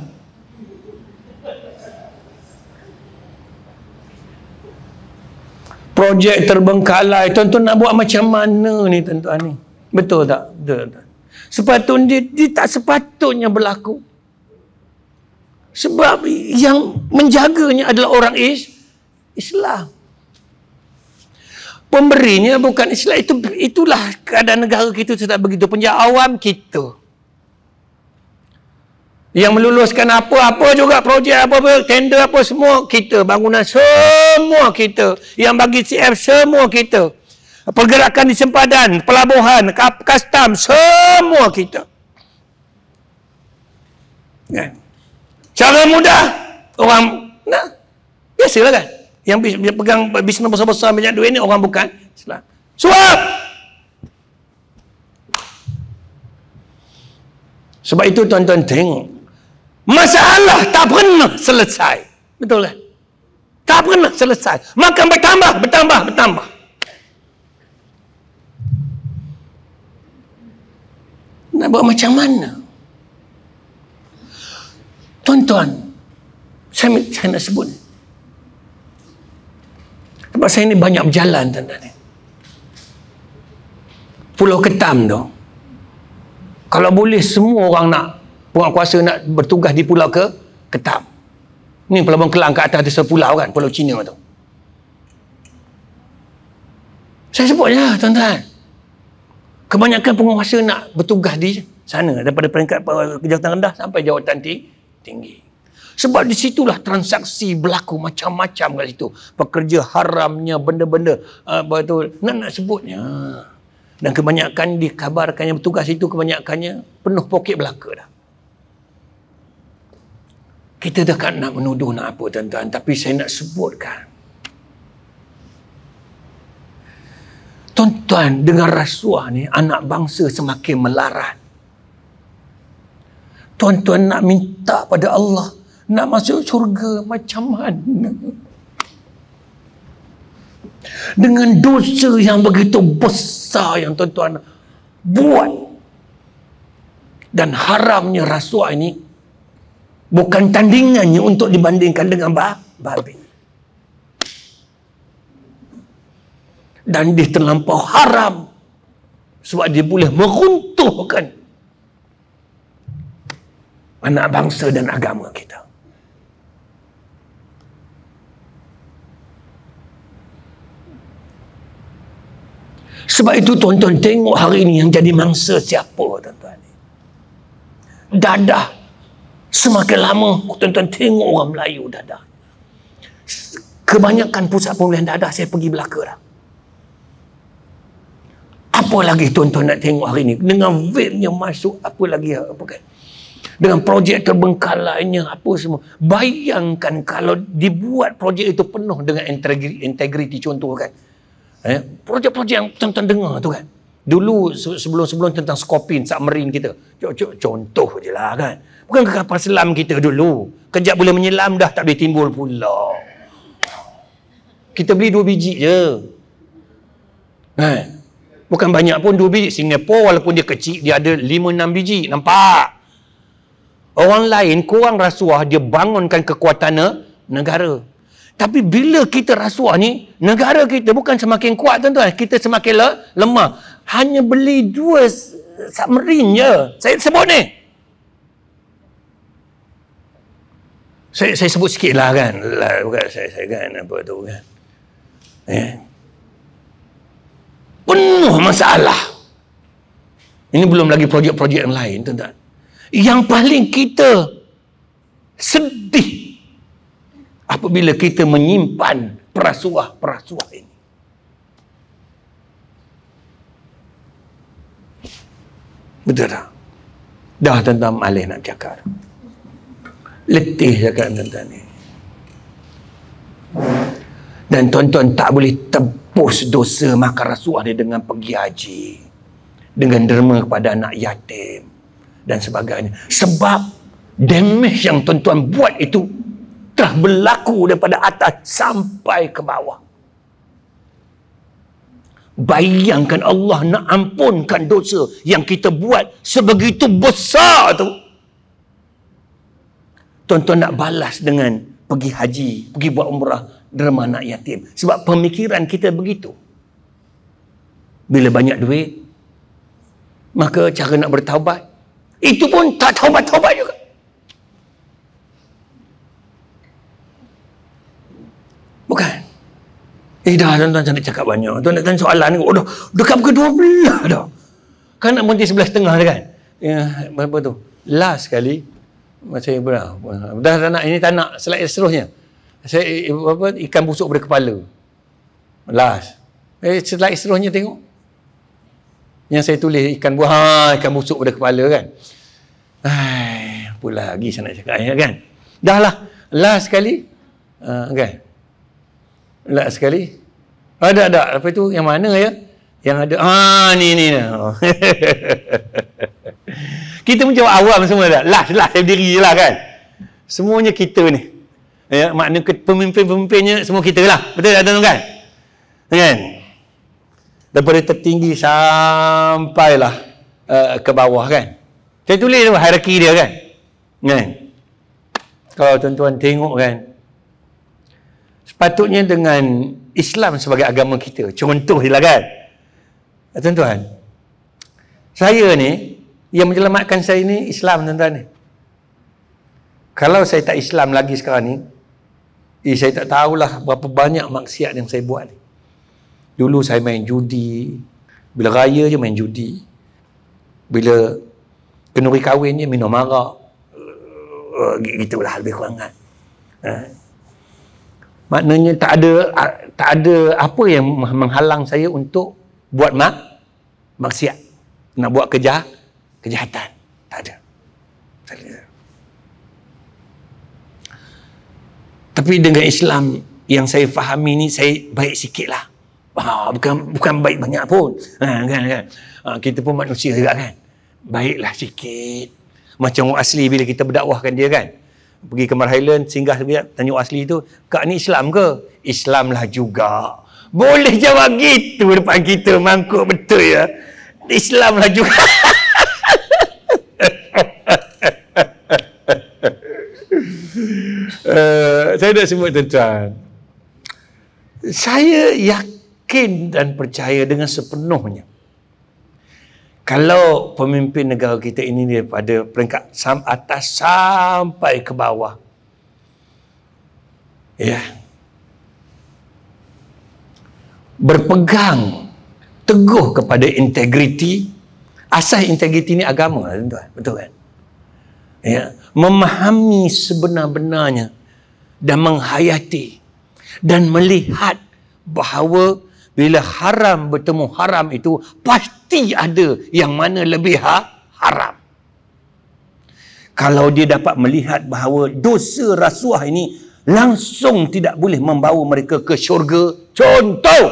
Projek terbengkalai. Tuan-tuan nak buat macam mana ni tuan-tuan ni? Betul tak? Betul tak? Sepatutnya dia, dia tak sepatutnya berlaku. Sebab yang menjaganya adalah orang is, Islam pemberinya bukan Islam itu itulah keadaan negara kita sudah begitu punya awam kita yang meluluskan apa-apa juga projek apa-apa tender apa semua kita bangunan semua kita yang bagi CF semua kita pergerakan di sempadan pelabuhan kastam semua kita kan cara mudah orang nak biasalah kan yang pegang bisnes besar-besar banyak duit ni orang bukan Islam suap sebab itu tuan-tuan tengok masalah tak pernah selesai betul kan tak pernah selesai makan bertambah bertambah bertambah nak buat macam mana tuan-tuan saya, saya nak sebut ni sebab saya ni banyak berjalan tuan-tuan ni. Pulau Ketam tu. Kalau boleh semua orang nak buat kuasa nak bertugas di Pulau ke Ketam. Ni pelabuhan Kelang kat atas tu sepulau kan, Pulau Cina tu. Saya sebut je lah tuan-tuan. Kebanyakan penguasa nak bertugas di sana daripada peringkat eh, jawatan rendah sampai jawatan tinggi. tinggi. Sebab di situlah transaksi berlaku macam-macam kat situ. Pekerja haramnya, benda-benda. Ah, apa tu? Nak, nak sebutnya. Dan kebanyakan dikabarkan yang bertugas itu kebanyakannya penuh poket belaka dah. Kita dah kan nak menuduh nak apa tuan-tuan. Tapi saya nak sebutkan. Tuan-tuan, dengan rasuah ni, anak bangsa semakin melarat. Tuan-tuan nak minta pada Allah, nak masuk syurga macam mana dengan dosa yang begitu besar yang tuan-tuan buat dan haramnya rasuah ini bukan tandingannya untuk dibandingkan dengan babi dan dia terlampau haram sebab dia boleh meruntuhkan anak bangsa dan agama kita Sebab itu tuan-tuan tengok hari ini yang jadi mangsa siapa tuan-tuan. Dadah. Semakin lama tuan-tuan tengok orang Melayu dadah. Kebanyakan pusat pemulihan dadah saya pergi belakang. Apa lagi tuan-tuan nak tengok hari ini? Dengan vape yang masuk, apa lagi? Apa kan? Dengan projek terbengkalainya, apa semua. Bayangkan kalau dibuat projek itu penuh dengan integriti, integriti contoh kan. Eh, projek-projek yang tuan-tuan dengar tu kan. Dulu sebelum-sebelum tentang skopin, submarine kita. Contoh je lah kan. Bukan ke kapal selam kita dulu. Kejap boleh menyelam dah tak boleh timbul pula. Kita beli dua biji je. Eh, bukan banyak pun dua biji. Singapura walaupun dia kecil, dia ada lima, enam biji. Nampak? Orang lain kurang rasuah dia bangunkan kekuatan negara. Tapi bila kita rasuah ni, negara kita bukan semakin kuat tuan-tuan, kita semakin le- lemah. Hanya beli dua submarine je. Saya sebut ni. Saya, saya sebut sikit lah kan. Lah, bukan saya, saya kan apa tu kan. Eh. Penuh masalah. Ini belum lagi projek-projek yang lain tuan-tuan. Yang paling kita sedih apabila kita menyimpan perasuah-perasuah ini. Betul tak? Dah tentang malih nak cakap. Letih cakap tentang ni. Dan tuan-tuan tak boleh tebus dosa makan rasuah dia dengan pergi haji. Dengan derma kepada anak yatim. Dan sebagainya. Sebab damage yang tuan-tuan buat itu telah berlaku daripada atas sampai ke bawah. Bayangkan Allah nak ampunkan dosa yang kita buat sebegitu besar tu. Tuan-tuan nak balas dengan pergi haji, pergi buat umrah derma anak yatim. Sebab pemikiran kita begitu. Bila banyak duit, maka cara nak bertaubat, itu pun tak taubat-taubat juga. Eh dah tuan-tuan jangan cakap banyak. Tuan nak tanya soalan ni. Oh, dah, dekat pukul 12 dah. Kan nak berhenti sebelah setengah dah kan? Ya, berapa tu? Last kali, macam berapa? Dah, dah nak, ini tak nak. Selain seterusnya. Saya, apa, ikan busuk pada kepala. Last. Eh, setelah seterusnya tengok. Yang saya tulis, ikan buah, ha, ikan busuk pada kepala kan? Ay, apa lagi saya nak cakap ya kan? Dah lah. Last sekali. Uh, ah, kan? Lelak sekali. Ada ah, tak? Apa itu Yang mana ya? Yang ada. Ha ah, ni ni. ni. Oh. kita macam awam semua dah. Last last sendiri lah kan. Semuanya kita ni. Ya, makna pemimpin-pemimpinnya semua kita lah. Betul tak tuan-tuan? Kan? kan? Daripada tertinggi sampailah uh, ke bawah kan. Saya tulis tu hierarki dia kan. Kan? Kalau tuan-tuan tengok kan, patutnya dengan Islam sebagai agama kita contoh je lah kan tuan-tuan saya ni yang menyelamatkan saya ni Islam tuan-tuan ni kalau saya tak Islam lagi sekarang ni eh, saya tak tahulah berapa banyak maksiat yang saya buat ni dulu saya main judi bila raya je main judi bila kenuri kahwin je minum marak uh, eh, gitulah lebih kurang kan uh maknanya tak ada tak ada apa yang menghalang saya untuk buat mak maksiat nak buat kerja kejahatan tak ada tak ada tapi dengan Islam yang saya fahami ni saya baik sikit lah ha, ah, bukan bukan baik banyak pun ha, kan, kan. Ha, kita pun manusia juga kan baiklah sikit macam orang asli bila kita berdakwahkan dia kan pergi ke Marhailan singgah sekejap tanya asli tu kak ni Islam ke Islam lah juga boleh jawab gitu depan kita mangkuk betul ya Islam lah juga uh, saya dah sebut tuan saya yakin dan percaya dengan sepenuhnya kalau pemimpin negara kita ini daripada peringkat sam atas sampai ke bawah ya yeah. berpegang teguh kepada integriti asas integriti ini agama tuan betul kan ya yeah. memahami sebenar-benarnya dan menghayati dan melihat bahawa bila haram bertemu haram itu pasti mesti ada yang mana lebih ha, haram. Kalau dia dapat melihat bahawa dosa rasuah ini langsung tidak boleh membawa mereka ke syurga. Contoh!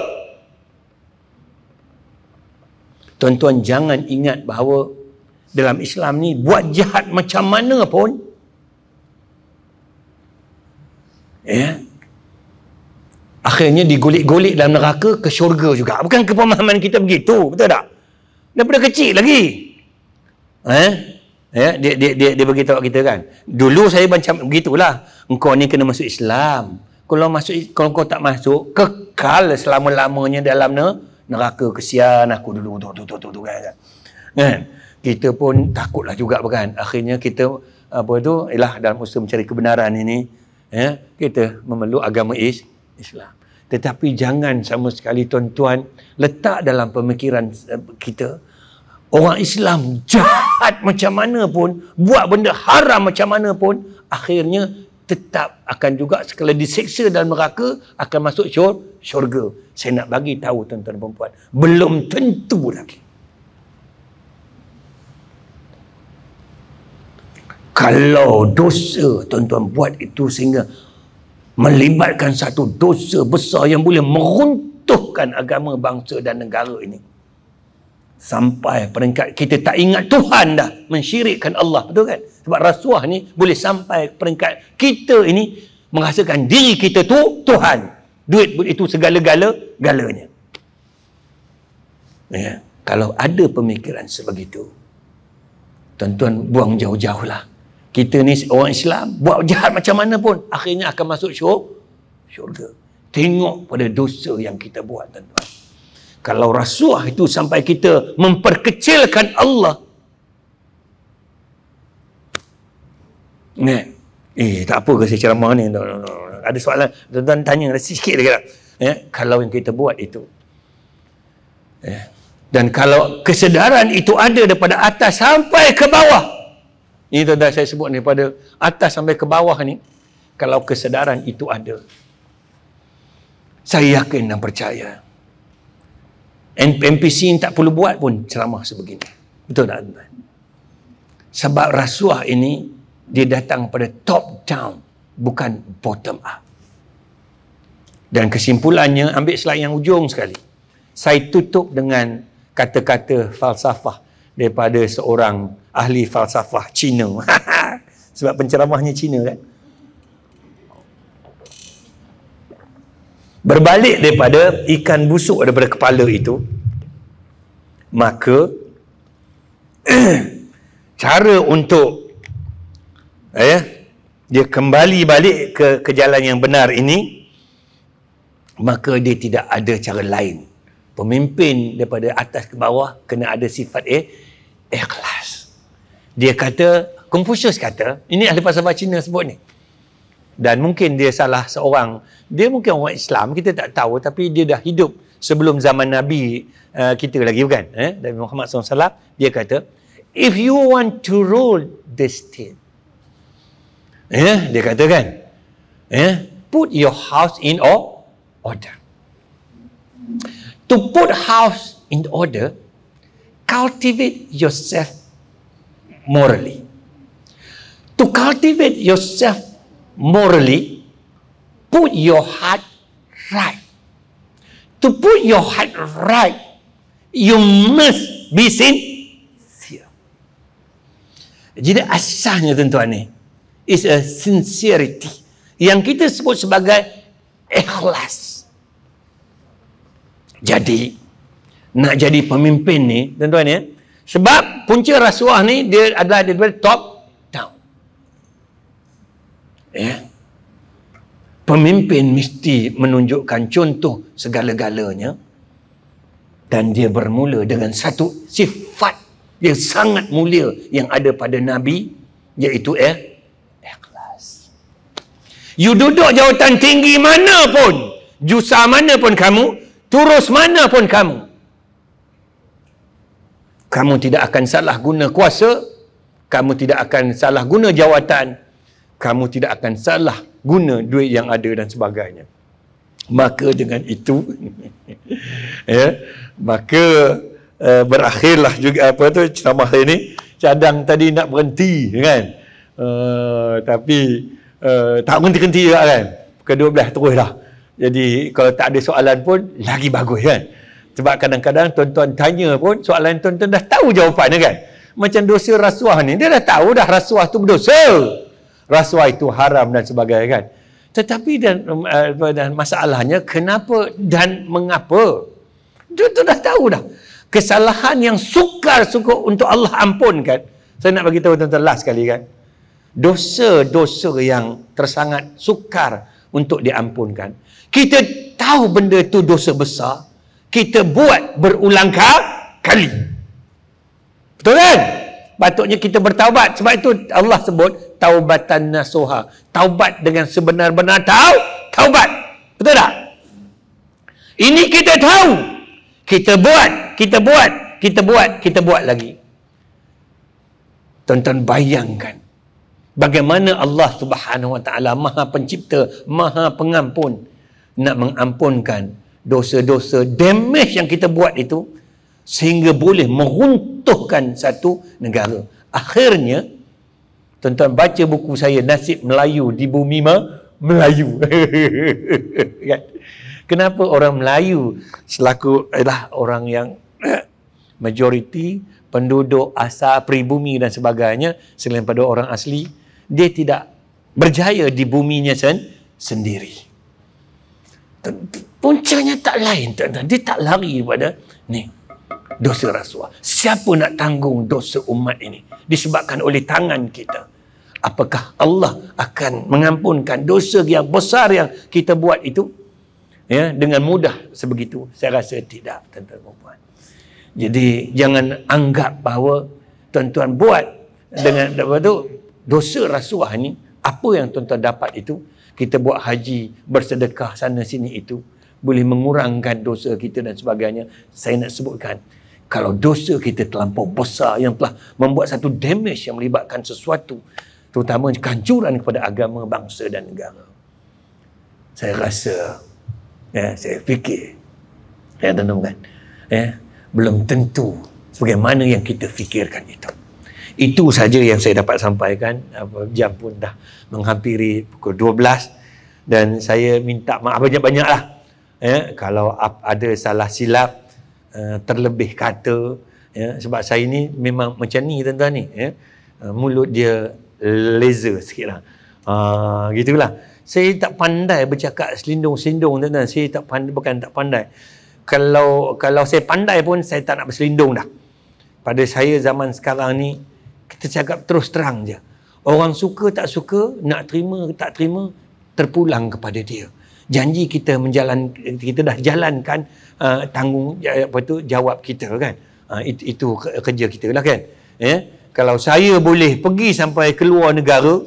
Tuan-tuan jangan ingat bahawa dalam Islam ni buat jahat macam mana pun ya yeah. akhirnya digolik-golik dalam neraka ke syurga juga bukan ke pemahaman kita begitu betul tak daripada kecil lagi eh ya dia dia dia, dia bagi tahu kita kan dulu saya macam begitulah engkau ni kena masuk Islam kalau masuk kalau kau tak masuk kekal selama-lamanya dalam ne, neraka kesian aku dulu tu tu tu tu, tu kan, kan? kita pun takutlah juga bukan akhirnya kita apa tu ialah dalam usaha mencari kebenaran ini ya kita memeluk agama Islam tetapi jangan sama sekali tuan-tuan letak dalam pemikiran eh, kita orang Islam jahat macam mana pun buat benda haram macam mana pun akhirnya tetap akan juga sekali diseksa dan neraka akan masuk syurga saya nak bagi tahu tuan-tuan dan puan belum tentu lagi kalau dosa tuan-tuan buat itu sehingga melibatkan satu dosa besar yang boleh meruntuhkan agama bangsa dan negara ini sampai peringkat kita tak ingat Tuhan dah mensyirikkan Allah betul kan sebab rasuah ni boleh sampai peringkat kita ini merasakan diri kita tu Tuhan duit itu segala-gala galanya ya kalau ada pemikiran sebegitu tuan-tuan buang jauh-jauh lah kita ni orang Islam buat jahat macam mana pun akhirnya akan masuk syurga tengok pada dosa yang kita buat tuan-tuan kalau rasuah itu sampai kita memperkecilkan Allah Eh, eh tak apa ke saya ceramah ni ada soalan tuan-tuan tanya ada sikit lagi lah eh, kalau yang kita buat itu eh, dan kalau kesedaran itu ada daripada atas sampai ke bawah ini tuan saya sebut ni pada atas sampai ke bawah ni kalau kesedaran itu ada. Saya yakin dan percaya. NPC ini tak perlu buat pun ceramah sebegini. Betul tak tuan? Sebab rasuah ini dia datang pada top down bukan bottom up. Dan kesimpulannya ambil selain yang ujung sekali. Saya tutup dengan kata-kata falsafah daripada seorang ahli falsafah Cina. Sebab penceramahnya Cina kan. Berbalik daripada ikan busuk daripada kepala itu, maka cara untuk eh, ya, dia kembali balik ke, ke jalan yang benar ini, maka dia tidak ada cara lain pemimpin daripada atas ke bawah kena ada sifat eh, ikhlas. Dia kata, Confucius kata, ini ahli bahasa Cina sebut ni. Dan mungkin dia salah seorang, dia mungkin orang Islam, kita tak tahu tapi dia dah hidup sebelum zaman Nabi uh, kita lagi bukan? Eh? Nabi Muhammad SAW, dia kata, if you want to rule the state, eh? dia kata kan, eh? put your house in order to put house in order, cultivate yourself morally. To cultivate yourself morally, put your heart right. To put your heart right, you must be sincere. Jadi asalnya tuan-tuan ni, is a sincerity yang kita sebut sebagai ikhlas. Jadi nak jadi pemimpin ni, tuan-tuan ya. Sebab punca rasuah ni dia adalah dia top down. Ya. Pemimpin mesti menunjukkan contoh segala-galanya dan dia bermula dengan satu sifat yang sangat mulia yang ada pada Nabi iaitu eh, ikhlas. You duduk jawatan tinggi mana pun, jusa mana pun kamu, Turus mana pun kamu Kamu tidak akan salah guna kuasa Kamu tidak akan salah guna jawatan Kamu tidak akan salah guna duit yang ada dan sebagainya Maka dengan itu ya, Maka uh, berakhirlah juga apa tu ceramah hari ini cadang tadi nak berhenti kan uh, tapi uh, tak berhenti-henti juga kan ke-12 terus dah jadi kalau tak ada soalan pun lagi bagus kan. Sebab kadang-kadang tuan-tuan tanya pun soalan tuan-tuan dah tahu jawapannya kan. Macam dosa rasuah ni dia dah tahu dah rasuah tu berdosa. Rasuah itu haram dan sebagainya kan. Tetapi dan, eh, dan masalahnya kenapa dan mengapa? Tuan-tuan dah tahu dah. Kesalahan yang sukar sukar untuk Allah ampun kan? Saya nak bagi tahu tuan-tuan last sekali kan. Dosa-dosa yang tersangat sukar untuk diampunkan kita tahu benda itu dosa besar kita buat berulang kali betul kan patutnya kita bertaubat sebab itu Allah sebut taubatan nasuha taubat dengan sebenar-benar tahu taubat betul tak ini kita tahu kita buat kita buat kita buat kita buat lagi Tonton bayangkan bagaimana Allah Subhanahu Wa Taala Maha Pencipta Maha Pengampun nak mengampunkan dosa-dosa damage yang kita buat itu sehingga boleh meruntuhkan satu negara akhirnya tuan-tuan baca buku saya Nasib Melayu di Bumi Ma Melayu kan? kenapa orang Melayu selaku adalah orang yang majoriti penduduk asal pribumi dan sebagainya selain pada orang asli dia tidak berjaya di buminya sen sendiri sendiri puncanya tak lain tuan-tuan dia tak lari daripada ni dosa rasuah siapa nak tanggung dosa umat ini disebabkan oleh tangan kita apakah Allah akan mengampunkan dosa yang besar yang kita buat itu ya dengan mudah sebegitu saya rasa tidak tuan-tuan puan jadi jangan anggap bahawa tuan-tuan buat dengan apa tu dosa rasuah ni apa yang tuan-tuan dapat itu kita buat haji bersedekah sana sini itu boleh mengurangkan dosa kita dan sebagainya saya nak sebutkan kalau dosa kita terlampau besar yang telah membuat satu damage yang melibatkan sesuatu terutama kehancuran kepada agama bangsa dan negara saya rasa ya saya fikir ya tuan ya belum tentu sebagaimana yang kita fikirkan itu itu saja yang saya dapat sampaikan. Jam pun dah menghampiri pukul 12 dan saya minta maaf banyak-banyaklah. Ya, kalau ada salah silap, eh, terlebih kata, ya, sebab saya ni memang macam ni tuan-tuan ni, ya. Eh, mulut dia laser sikitlah. Ah, gitulah. Saya tak pandai bercakap selindung-selindung tuan-tuan. Saya tak pandai bukan tak pandai. Kalau kalau saya pandai pun saya tak nak berselindung dah. Pada saya zaman sekarang ni kita cakap terus terang je. Orang suka tak suka, nak terima tak terima, terpulang kepada dia. Janji kita menjalan kita dah jalankan uh, tanggung ya, apa tu jawab kita kan. Uh, itu, itu kerja kita lah kan. Yeah? Kalau saya boleh pergi sampai keluar negara,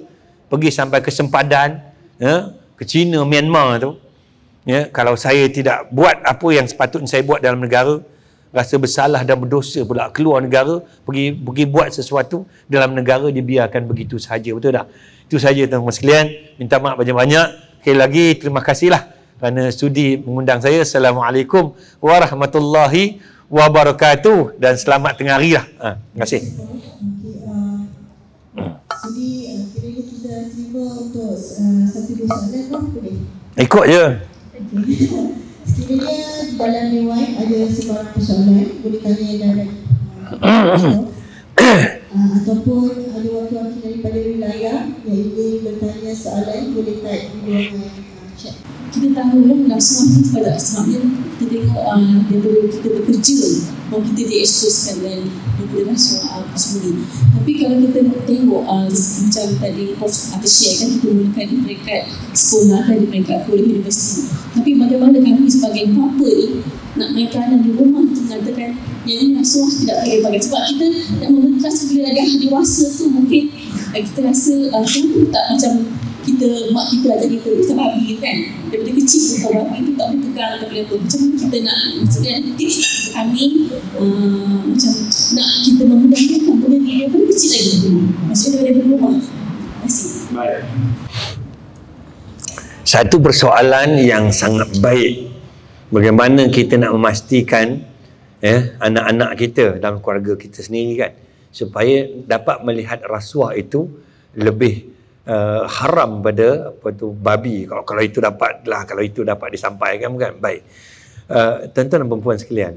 pergi sampai ke sempadan, yeah? ke China, Myanmar tu. yeah? kalau saya tidak buat apa yang sepatutnya saya buat dalam negara, rasa bersalah dan berdosa pula keluar negara pergi pergi buat sesuatu dalam negara dia biarkan begitu saja betul tak itu saja tuan-tuan sekalian minta maaf banyak-banyak sekali lagi terima kasihlah kerana sudi mengundang saya assalamualaikum warahmatullahi wabarakatuh dan selamat tengah hari lah ha, terima kasih uh, uh, Ikut je. Okay. Sebenarnya dalam rewind ada sebarang persoalan Boleh tanya dari uh, ah, Ataupun ada waktu-waktu daripada wilayah Yang ingin bertanya soalan Boleh type di ruangan kita tahu kan nafsu mati itu pada asmaknya kita tengok uh, daripada kita bekerja pun kita dieksposkan dan kita dengan suara ah, apa semua tapi kalau kita tengok uh, macam tadi Prof ada share kan kita menggunakan mereka sekolah kan mereka peringkat universiti tapi bagaimana kami sebagai bapa ni nak main peranan di rumah tu mengatakan yang ini nafsu tidak boleh pakai sebab kita nak membentas bila ada dewasa tu mungkin eh, kita rasa uh, tak macam kita mak kita ajar kita macam babi kan daripada kecil kita babi tu tak boleh pegang tak boleh apa macam kita nak maksudnya kita kami uh, macam nak kita memudahkan kan benda ni daripada kecil lagi dulu maksudnya daripada rumah masih baik satu persoalan yang sangat baik bagaimana kita nak memastikan eh, anak-anak kita dalam keluarga kita sendiri kan supaya dapat melihat rasuah itu lebih uh, haram pada apa tu babi kalau kalau itu dapatlah kalau itu dapat disampaikan bukan baik uh, tuan-tuan dan perempuan sekalian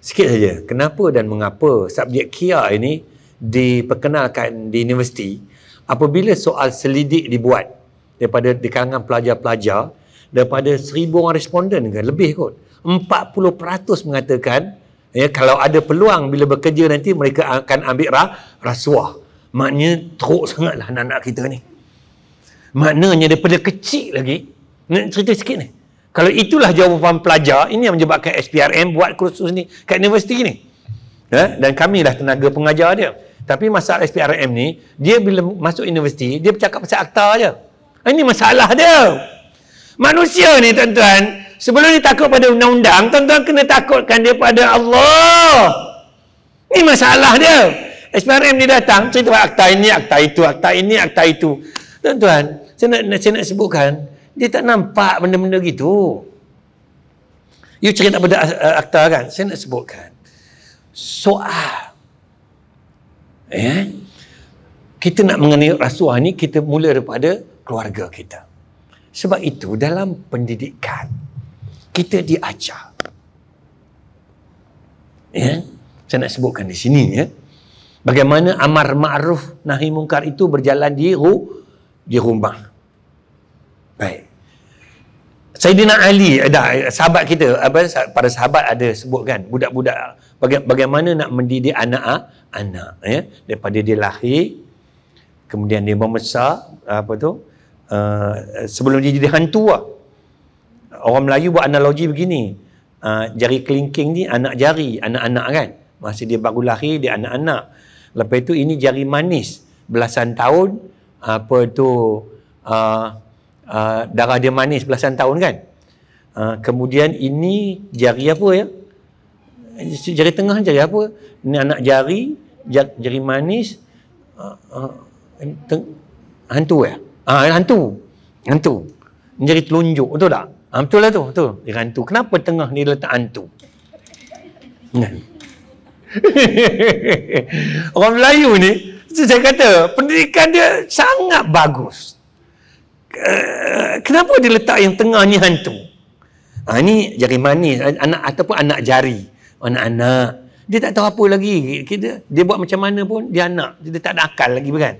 sikit saja kenapa dan mengapa subjek kia ini diperkenalkan di universiti apabila soal selidik dibuat daripada di kalangan pelajar-pelajar daripada seribu orang responden kan lebih kot 40% mengatakan ya kalau ada peluang bila bekerja nanti mereka akan ambil rah, rasuah maknanya teruk sangatlah anak-anak kita ni maknanya daripada kecil lagi nak cerita sikit ni kalau itulah jawapan pelajar ini yang menyebabkan SPRM buat kursus ni kat universiti ni ya? dan lah tenaga pengajar dia tapi masalah SPRM ni dia bila masuk universiti dia bercakap pasal akta je ah, ini masalah dia manusia ni tuan-tuan sebelum dia takut pada undang-undang tuan-tuan kena takutkan dia pada Allah ini masalah dia SPRM ni datang cerita akta ini akta itu akta ini akta itu Tuan-tuan, saya nak, saya nak sebutkan, dia tak nampak benda-benda gitu. You cerita pada akta kan? Saya nak sebutkan. Soal. Eh? Kita nak mengenai rasuah ni, kita mula daripada keluarga kita. Sebab itu, dalam pendidikan, kita diajar. Ya? Saya nak sebutkan di sini. Ya? Bagaimana amar ma'ruf nahi mungkar itu berjalan di di rumah baik Sayyidina Ali ada eh, eh, sahabat kita apa para sahabat ada sebutkan budak-budak baga- bagaimana nak mendidik anak ah, anak ya daripada dia lahir kemudian dia membesar apa tu uh, sebelum dia jadi hantu lah. orang Melayu buat analogi begini uh, jari kelingking ni anak jari anak-anak kan masa dia baru lahir dia anak-anak lepas itu ini jari manis belasan tahun apa tu uh, uh, darah dia manis belasan tahun kan uh, kemudian ini jari apa ya jari tengah jari apa ini anak jari jari, jari manis uh, uh, teng- hantu ya ah, hantu hantu jari telunjuk betul tak ah, betul lah tu betul dia hantu kenapa tengah ni letak hantu orang Melayu ni jadi saya kata pendidikan dia sangat bagus. Kenapa dia letak yang tengah ni hantu? Ha, ini jari manis anak ataupun anak jari anak-anak dia tak tahu apa lagi kita dia buat macam mana pun dia anak dia tak ada akal lagi bukan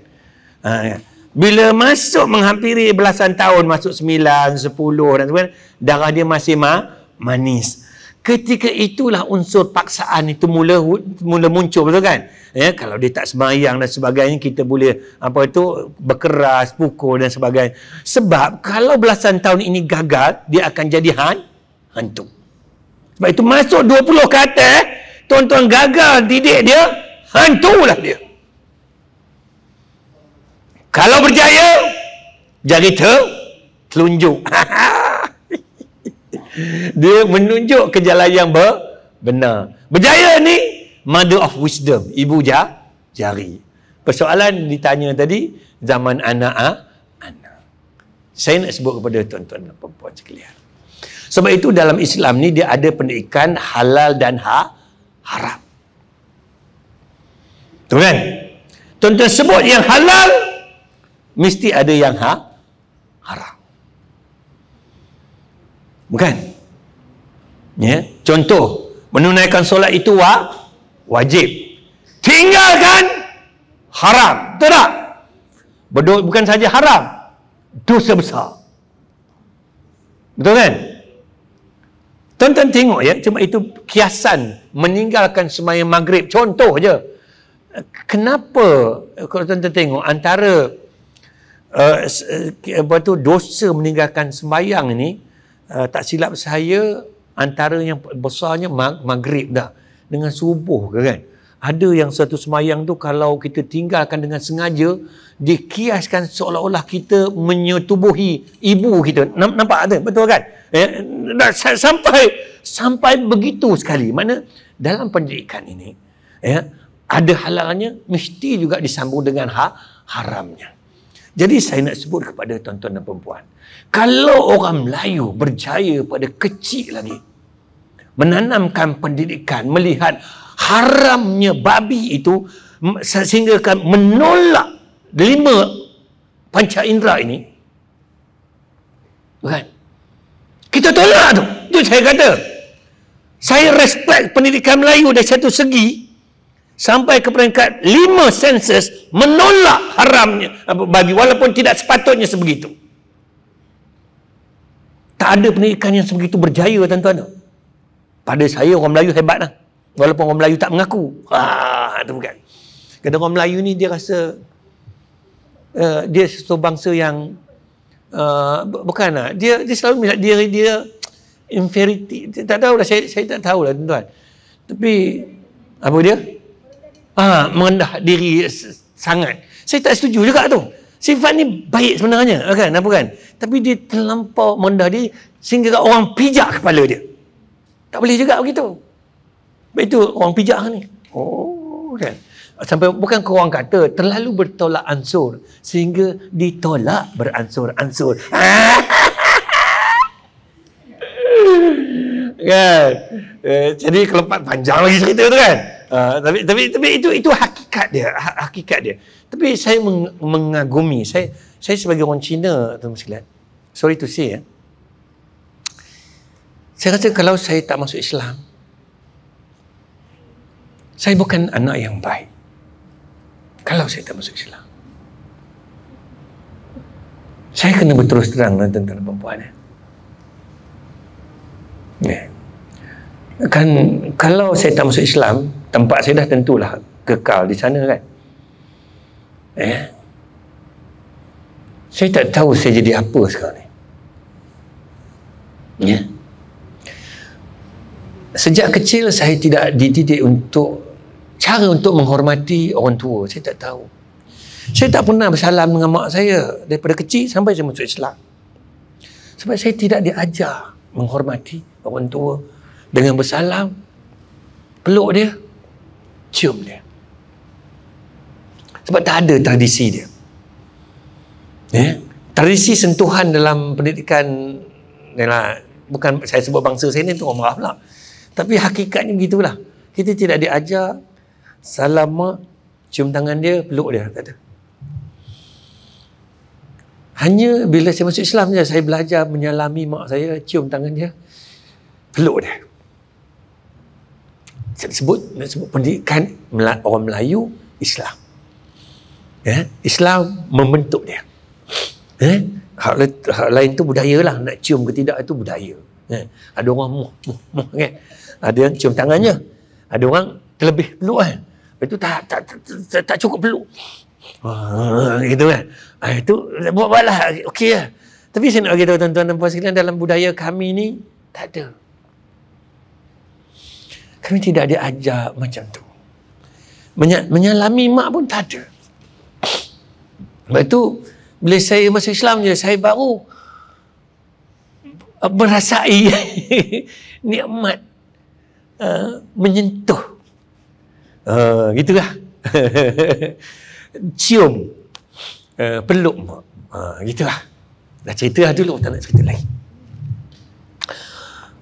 ha, ya. bila masuk menghampiri belasan tahun masuk sembilan sepuluh dan sebagainya darah dia masih ma manis ketika itulah unsur paksaan itu mula mula muncul betul kan ya kalau dia tak semayang dan sebagainya kita boleh apa itu berkeras pukul dan sebagainya sebab kalau belasan tahun ini gagal dia akan jadi han, hantu sebab itu masuk 20 kata eh, tuan-tuan gagal didik dia hantu lah dia kalau berjaya jari ter, telunjuk dia menunjuk ke jalan yang ber benar berjaya ni mother of wisdom ibu ja jari persoalan ditanya tadi zaman anak ah, anak saya nak sebut kepada tuan-tuan dan perempuan sekalian sebab itu dalam Islam ni dia ada pendidikan halal dan ha haram tuan kan tuan-tuan sebut yang halal mesti ada yang ha haram bukan ya contoh menunaikan solat itu wa, wajib tinggalkan haram betul tak Berdua, bukan saja haram dosa besar betul kan Tonton tengok ya cuma itu kiasan meninggalkan semayang maghrib contoh je kenapa kalau tonton tengok antara uh, apa tu dosa meninggalkan sembahyang ni uh, tak silap saya antara yang besarnya mag- maghrib dah dengan subuh ke kan ada yang satu semayang tu kalau kita tinggalkan dengan sengaja dikiaskan seolah-olah kita menyetubuhi ibu kita nampak tak betul kan eh, sampai sampai begitu sekali mana dalam pendidikan ini ya eh, ada halalnya mesti juga disambung dengan ha haramnya jadi saya nak sebut kepada tuan-tuan dan perempuan kalau orang Melayu berjaya pada kecil lagi menanamkan pendidikan melihat haramnya babi itu sehingga kan menolak lima panca indera ini kan kita tolak tu tu saya kata saya respect pendidikan Melayu dari satu segi sampai ke peringkat lima senses menolak haramnya eh, babi walaupun tidak sepatutnya sebegitu tak ada pendidikan yang sebegitu berjaya tuan-tuan pada saya orang Melayu hebat lah walaupun orang Melayu tak mengaku ah, itu bukan kata orang Melayu ni dia rasa uh, dia sesuatu bangsa yang eh, uh, bukan lah dia, dia selalu melihat diri dia inferiority dia tahu lah saya, saya tak tahulah tuan-tuan tapi apa dia ah, merendah diri sangat saya tak setuju juga tu Sifat ni baik sebenarnya. Kan? Apa kan? Tapi dia terlampau mendah dia sehingga orang pijak kepala dia. Tak boleh juga begitu. Sebab itu orang pijak ni. Oh kan? Sampai bukan korang kata terlalu bertolak ansur sehingga ditolak beransur-ansur. kan? Eh, jadi kelepat panjang lagi cerita tu kan? Ah, tapi, tapi tapi itu itu hakikat dia, ha, hakikat dia. Tapi saya meng, mengagumi saya saya sebagai orang Cina tuan sekalian. Sorry to say ya. Saya rasa kalau saya tak masuk Islam saya bukan anak yang baik. Kalau saya tak masuk Islam. Saya kena berterus terang tentang perempuan. Eh. Ya. Yeah. Kan kalau saya tak masuk Islam, tempat saya dah tentulah kekal di sana kan eh saya tak tahu saya jadi apa sekarang ni ya yeah. sejak kecil saya tidak dididik untuk cara untuk menghormati orang tua saya tak tahu saya tak pernah bersalam dengan mak saya daripada kecil sampai saya masuk Islam sebab saya tidak diajar menghormati orang tua dengan bersalam peluk dia cium dia. Sebab tak ada tradisi dia. Ya? Tradisi sentuhan dalam pendidikan ialah bukan saya sebut bangsa saya ni tu orang marah pula. Tapi hakikatnya begitulah. Kita tidak diajar salam cium tangan dia, peluk dia, tak Hanya bila saya masuk Islam saja saya belajar menyalami mak saya, cium tangan dia, peluk dia saya sebut nak sebut pendidikan orang Melayu Islam ya Islam membentuk dia ya hal, hal lain tu budayalah nak cium ke tidak itu budaya ya. ada orang muh muh muh kan ada yang cium tangannya ada orang terlebih perlu kan itu tak tak, tak tak tak cukup perlu ah, gitu kan ah, itu buat-buatlah okey ya. tapi saya nak beritahu tuan-tuan dan puan sekalian dalam budaya kami ni tak ada kami tidak diajar macam tu. Menyalami mak pun tak ada. Lepas tu, bila saya masuk Islam je, saya baru merasai nikmat uh, menyentuh. Uh, gitulah. Cium. Uh, peluk mak. Uh, gitulah. Dah cerita lah dulu, tak nak cerita lagi.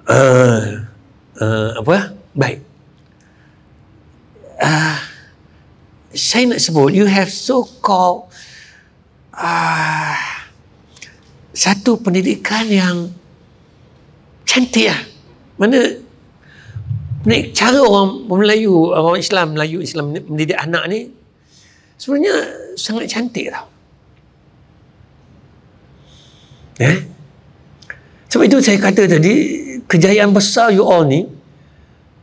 Uh, uh, apa? Baik. Uh, saya nak sebut, you have so called uh, ah, satu pendidikan yang cantik lah. Mana ni, cara orang Melayu, orang Islam, Melayu Islam mendidik anak ni sebenarnya sangat cantik tau. Eh? Sebab itu saya kata tadi, kejayaan besar you all ni,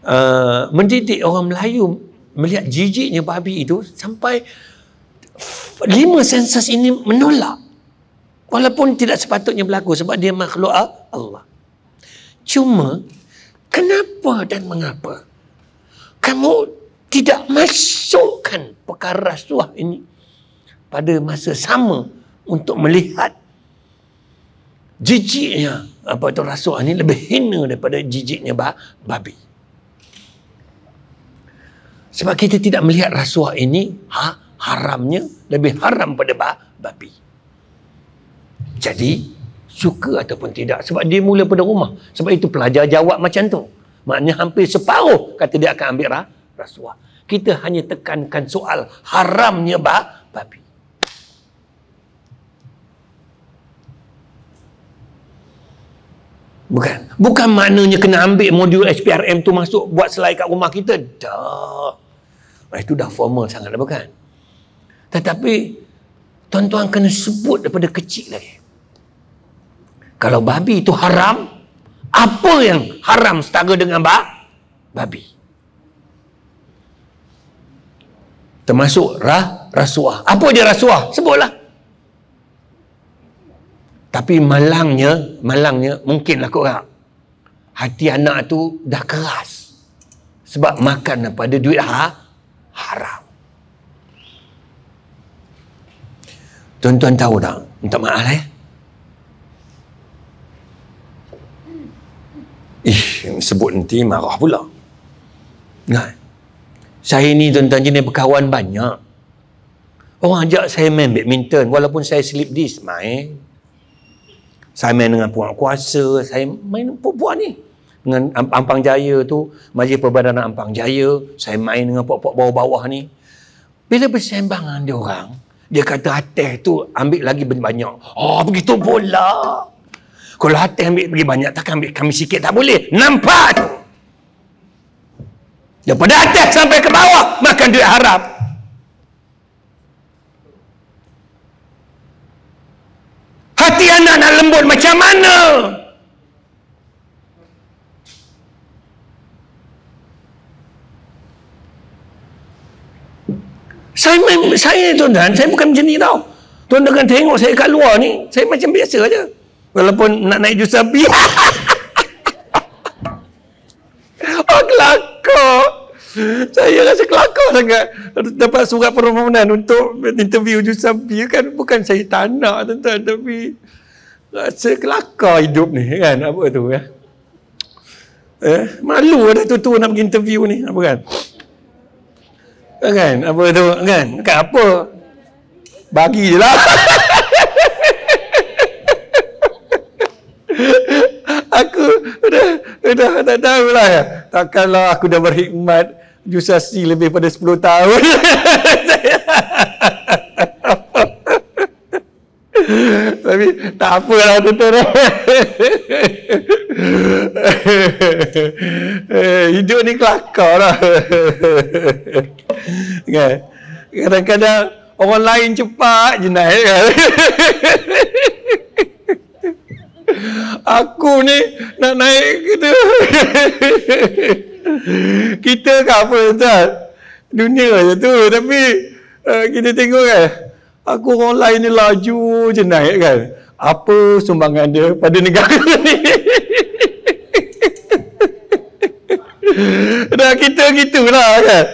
Uh, mendidik orang Melayu melihat jijiknya babi itu sampai lima sensus ini menolak walaupun tidak sepatutnya berlaku sebab dia makhluk Allah cuma kenapa dan mengapa kamu tidak masukkan perkara rasuah ini pada masa sama untuk melihat jijiknya apa itu rasuah ini lebih hina daripada jijiknya babi sebab kita tidak melihat rasuah ini ha, haramnya lebih haram pada babi. Jadi, suka ataupun tidak. Sebab dia mula pada rumah. Sebab itu pelajar jawab macam tu. Maknanya hampir separuh kata dia akan ambil rasuah. Kita hanya tekankan soal haramnya babi. Bukan. Bukan maknanya kena ambil modul SPRM tu masuk buat selai kat rumah kita. Dah. Itu dah formal sangat lah bukan? Tetapi tuan-tuan kena sebut daripada kecil lagi. Kalau babi itu haram, apa yang haram setara dengan bab? babi? Termasuk rah, rasuah. Apa dia rasuah? Sebutlah. Tapi malangnya, malangnya mungkinlah korang. Hati anak tu dah keras. Sebab makan daripada duit ha, haram. Tuan-tuan tahu tak? Minta maaf lah, eh. Ih, sebut nanti marah pula. Nah. Saya ni tuan-tuan jenis berkawan banyak. Orang ajak saya main badminton walaupun saya sleep disk main. Saya main dengan puan kuasa, saya main puan-puan ni dengan Ampang Jaya tu Majlis Perbadanan Ampang Jaya saya main dengan pokok-pokok bawah-bawah ni bila persembangan dia orang dia kata Ateh tu ambil lagi banyak oh begitu pula kalau Ateh ambil lagi banyak takkan ambil kami sikit tak boleh nampak daripada Ateh sampai ke bawah makan duit haram hati anak nak lembut macam mana Saya, saya tuan-tuan, saya bukan macam ni tau. Tuan-tuan tengok saya kat luar ni, saya macam biasa aja. Walaupun nak naik jus api. oh, kelakor. Saya rasa kelakor sangat dapat surat permohonan untuk interview jus api. Kan bukan saya tak nak tuan-tuan, tapi rasa kelakor hidup ni kan. Apa tu ya? Eh, malu ada tu-tu nak pergi interview ni. Apa kan? kan apa tu kan kan apa bagi je lah aku dah dah tak tahu lah ya. takkanlah aku dah berkhidmat jusasi lebih pada 10 tahun Tapi tak apa lah tuan-tuan eh. Hidup ni kelakar lah kan? Kadang-kadang orang lain cepat je naik kan Aku ni nak naik kita Kita kan apa tuan Dunia je tu tapi Uh, kita tengok kan Aku orang lain ni laju je naik kan. Apa sumbangan dia pada negara ni? Dah kita gitulah kan.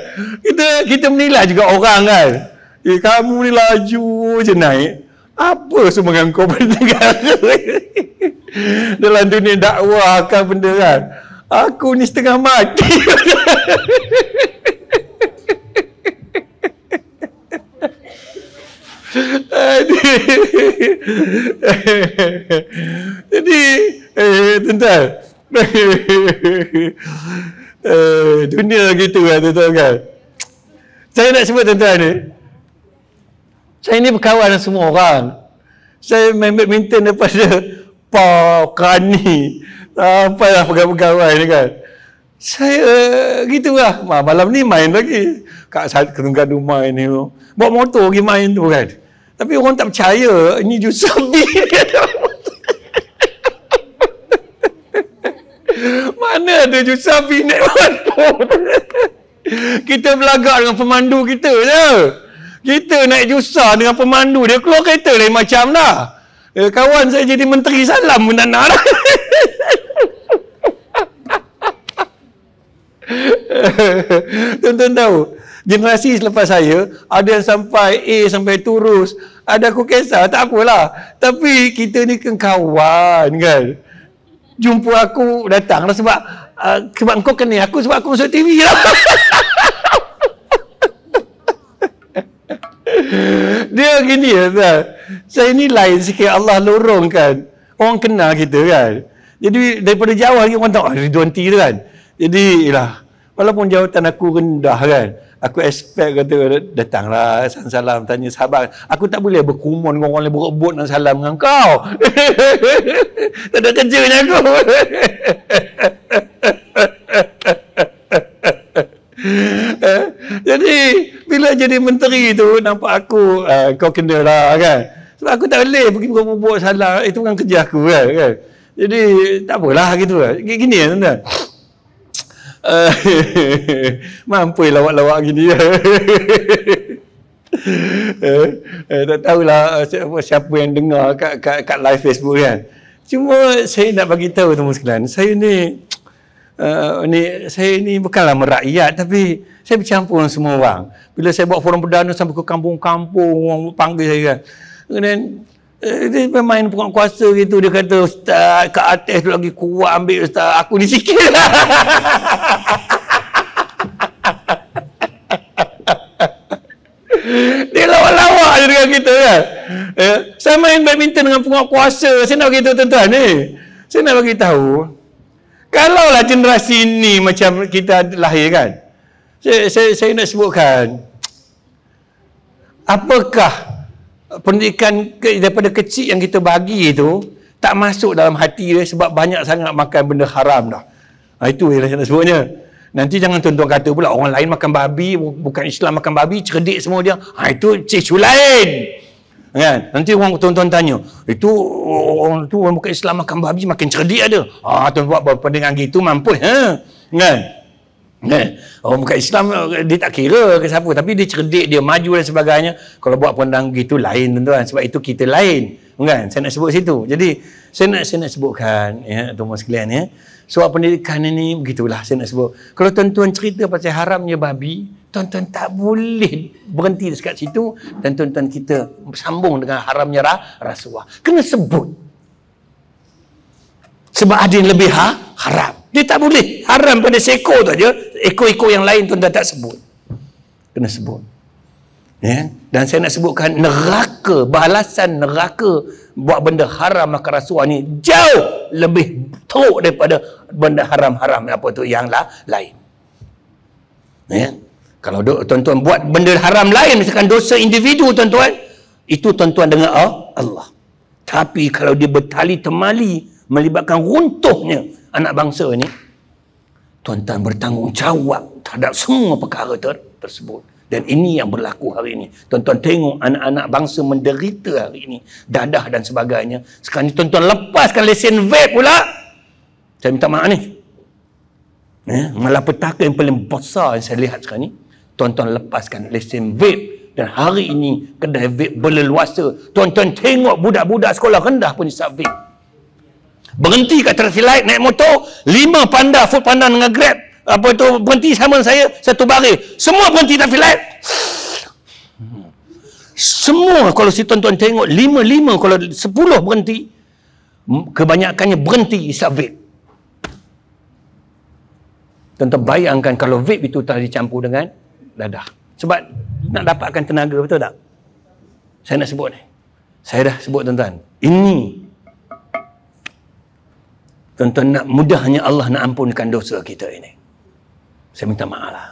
Kita kita menilai juga orang kan. Eh, kamu ni laju je naik. Apa sumbangan kau pada negara? Dalam dunia dakwah kan benda kan. Aku ni setengah mati. Jadi eh tuan eh, dunia gitu kan tuan kan. Saya nak sebut tuan-tuan ni. Saya ni berkawan dengan semua orang. Saya main badminton daripada Pau, Kani Sampai lah pegawai-pegawai ni kan Saya gitu lah Malam ni main lagi Kat saat kena rumah main ni Bawa motor pergi main tu kan tapi orang tak percaya ini Yusuf ni. Mana ada Yusuf bin naik Kita berlagak dengan pemandu kita je. Kita naik Yusuf dengan pemandu dia keluar kereta lain macam dah. Eh, kawan saya jadi menteri salam pun tak nak Tuan-tuan tahu generasi selepas saya ada yang sampai A sampai turus ada aku kisah tak apalah tapi kita ni kan kawan kan jumpa aku datang lah sebab uh, sebab kau kena aku sebab aku masuk TV lah dia gini ya kan? saya ni lain sikit Allah lorong kan orang kenal kita kan jadi daripada jauh lagi orang tahu ah, Ridwan T kan jadi lah walaupun jawatan aku rendah kan Aku expect kata datanglah salam, salam tanya sahabat. Aku tak boleh berkumun dengan orang lain berebut nak salam dengan kau. tak ada kerjanya aku. jadi bila jadi menteri tu nampak aku eh, kau kena lah kan. Sebab aku tak boleh pergi berebut salam itu bukan kerja aku kan. kan? Jadi tak apalah gitu. Kan? Gini ya tuan-tuan. Eh, Mampu lah lawak-lawak gini. eh, eh, tak tahulah eh, siapa, siapa yang dengar kat, kat, kat live Facebook kan. Cuma saya nak bagi tahu teman sekalian, saya ni uh, ni saya ni bukanlah merakyat tapi saya bercampur dengan semua orang. Bila saya buat forum perdana sampai ke kampung-kampung orang panggil saya kan. Kemudian dia bermain pengat kuasa gitu dia kata ustaz kat atas tu lagi kuat ambil ustaz aku ni sikit lah. negara kita kan. Ya? Saya main badminton dengan penguat kuasa. Saya nak beritahu tuan-tuan ni. Saya nak bagi tahu. Kalaulah generasi ini macam kita lahir kan. Saya, saya, saya nak sebutkan. Apakah pendidikan daripada kecil yang kita bagi itu tak masuk dalam hati dia sebab banyak sangat makan benda haram dah. Ha, itu yang saya nak sebutnya. Nanti jangan tuan-tuan kata pula orang lain makan babi, bukan Islam makan babi, cerdik semua dia. Ha, itu cicu lain. Kan? Nanti orang tuan-tuan tanya, itu orang tu orang bukan Islam makan babi, makin cerdik ada. Ha, tuan buat dengan gitu mampu. Ha? Kan? Kan? Orang bukan Islam, dia tak kira ke siapa. Tapi dia cerdik, dia maju dan sebagainya. Kalau buat pandangan gitu lain tuan-tuan. Sebab itu kita lain. Kan? Saya nak sebut situ. Jadi, saya nak, saya nak sebutkan, ya, tuan-tuan sekalian, ya sebab pendidikan ini begitulah saya nak sebut kalau tuan-tuan cerita pasal haramnya babi tuan-tuan tak boleh berhenti dekat situ dan tuan-tuan kita sambung dengan haramnya ra, rasuah kena sebut sebab ada yang lebih ha? haram dia tak boleh haram pada seekor tu aja Eko-eko yang lain tuan-tuan tak sebut kena sebut ya? dan saya nak sebutkan neraka balasan neraka buat benda haram makan rasuah ni jauh lebih teruk daripada benda haram-haram apa tu yang lah, lain. Ya. Kalau tuan-tuan buat benda haram lain misalkan dosa individu tuan-tuan, itu tuan-tuan dengar oh, Allah. Tapi kalau dia bertali temali melibatkan runtuhnya anak bangsa ini, tuan-tuan bertanggungjawab terhadap semua perkara ter- tersebut. Dan ini yang berlaku hari ini. Tuan-tuan tengok anak-anak bangsa menderita hari ini. Dadah dan sebagainya. Sekarang ni tuan-tuan lepaskan lesen vape pula saya minta maaf ni eh, petaka yang paling besar yang saya lihat sekarang ni tuan-tuan lepaskan lesen vape dan hari ini kedai vape berleluasa tuan-tuan tengok budak-budak sekolah rendah pun isap vape berhenti kat traffic light naik motor lima panda food panda dengan grab apa tu berhenti sama saya satu baris semua berhenti traffic light semua kalau si tuan-tuan tengok lima-lima kalau sepuluh berhenti kebanyakannya berhenti isap vape tentang bayangkan kalau vape itu telah dicampur dengan dadah. Sebab nak dapatkan tenaga, betul tak? Saya nak sebut ni. Saya dah sebut tuan-tuan. Ini tuan-tuan nak mudahnya Allah nak ampunkan dosa kita ini. Saya minta maaf lah.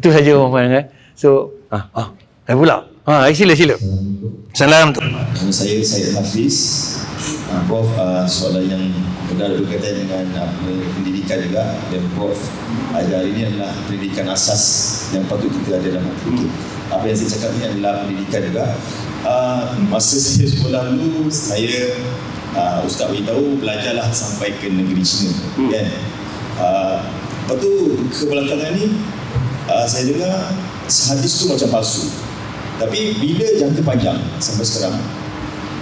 Itu saja orang-orang. Eh. So, ah, ah, saya pula. Ha, ah, sila sila. Salam tu. Nama saya Syed Hafiz. Uh, Prof, uh, soalan yang benar berkaitan dengan uh, pendidikan juga dan Prof ajar ini adalah pendidikan asas yang patut kita ada dalam hidup kita. Apa yang saya cakap ini adalah pendidikan juga. Uh, masa saya sekolah dulu, saya uh, Ustaz tahu belajarlah sampai ke negeri China. Hmm. Kan? Uh, lepas tu kebelakangan ni, uh, saya dengar sehadis tu macam palsu. Tapi bila jangka panjang sampai sekarang,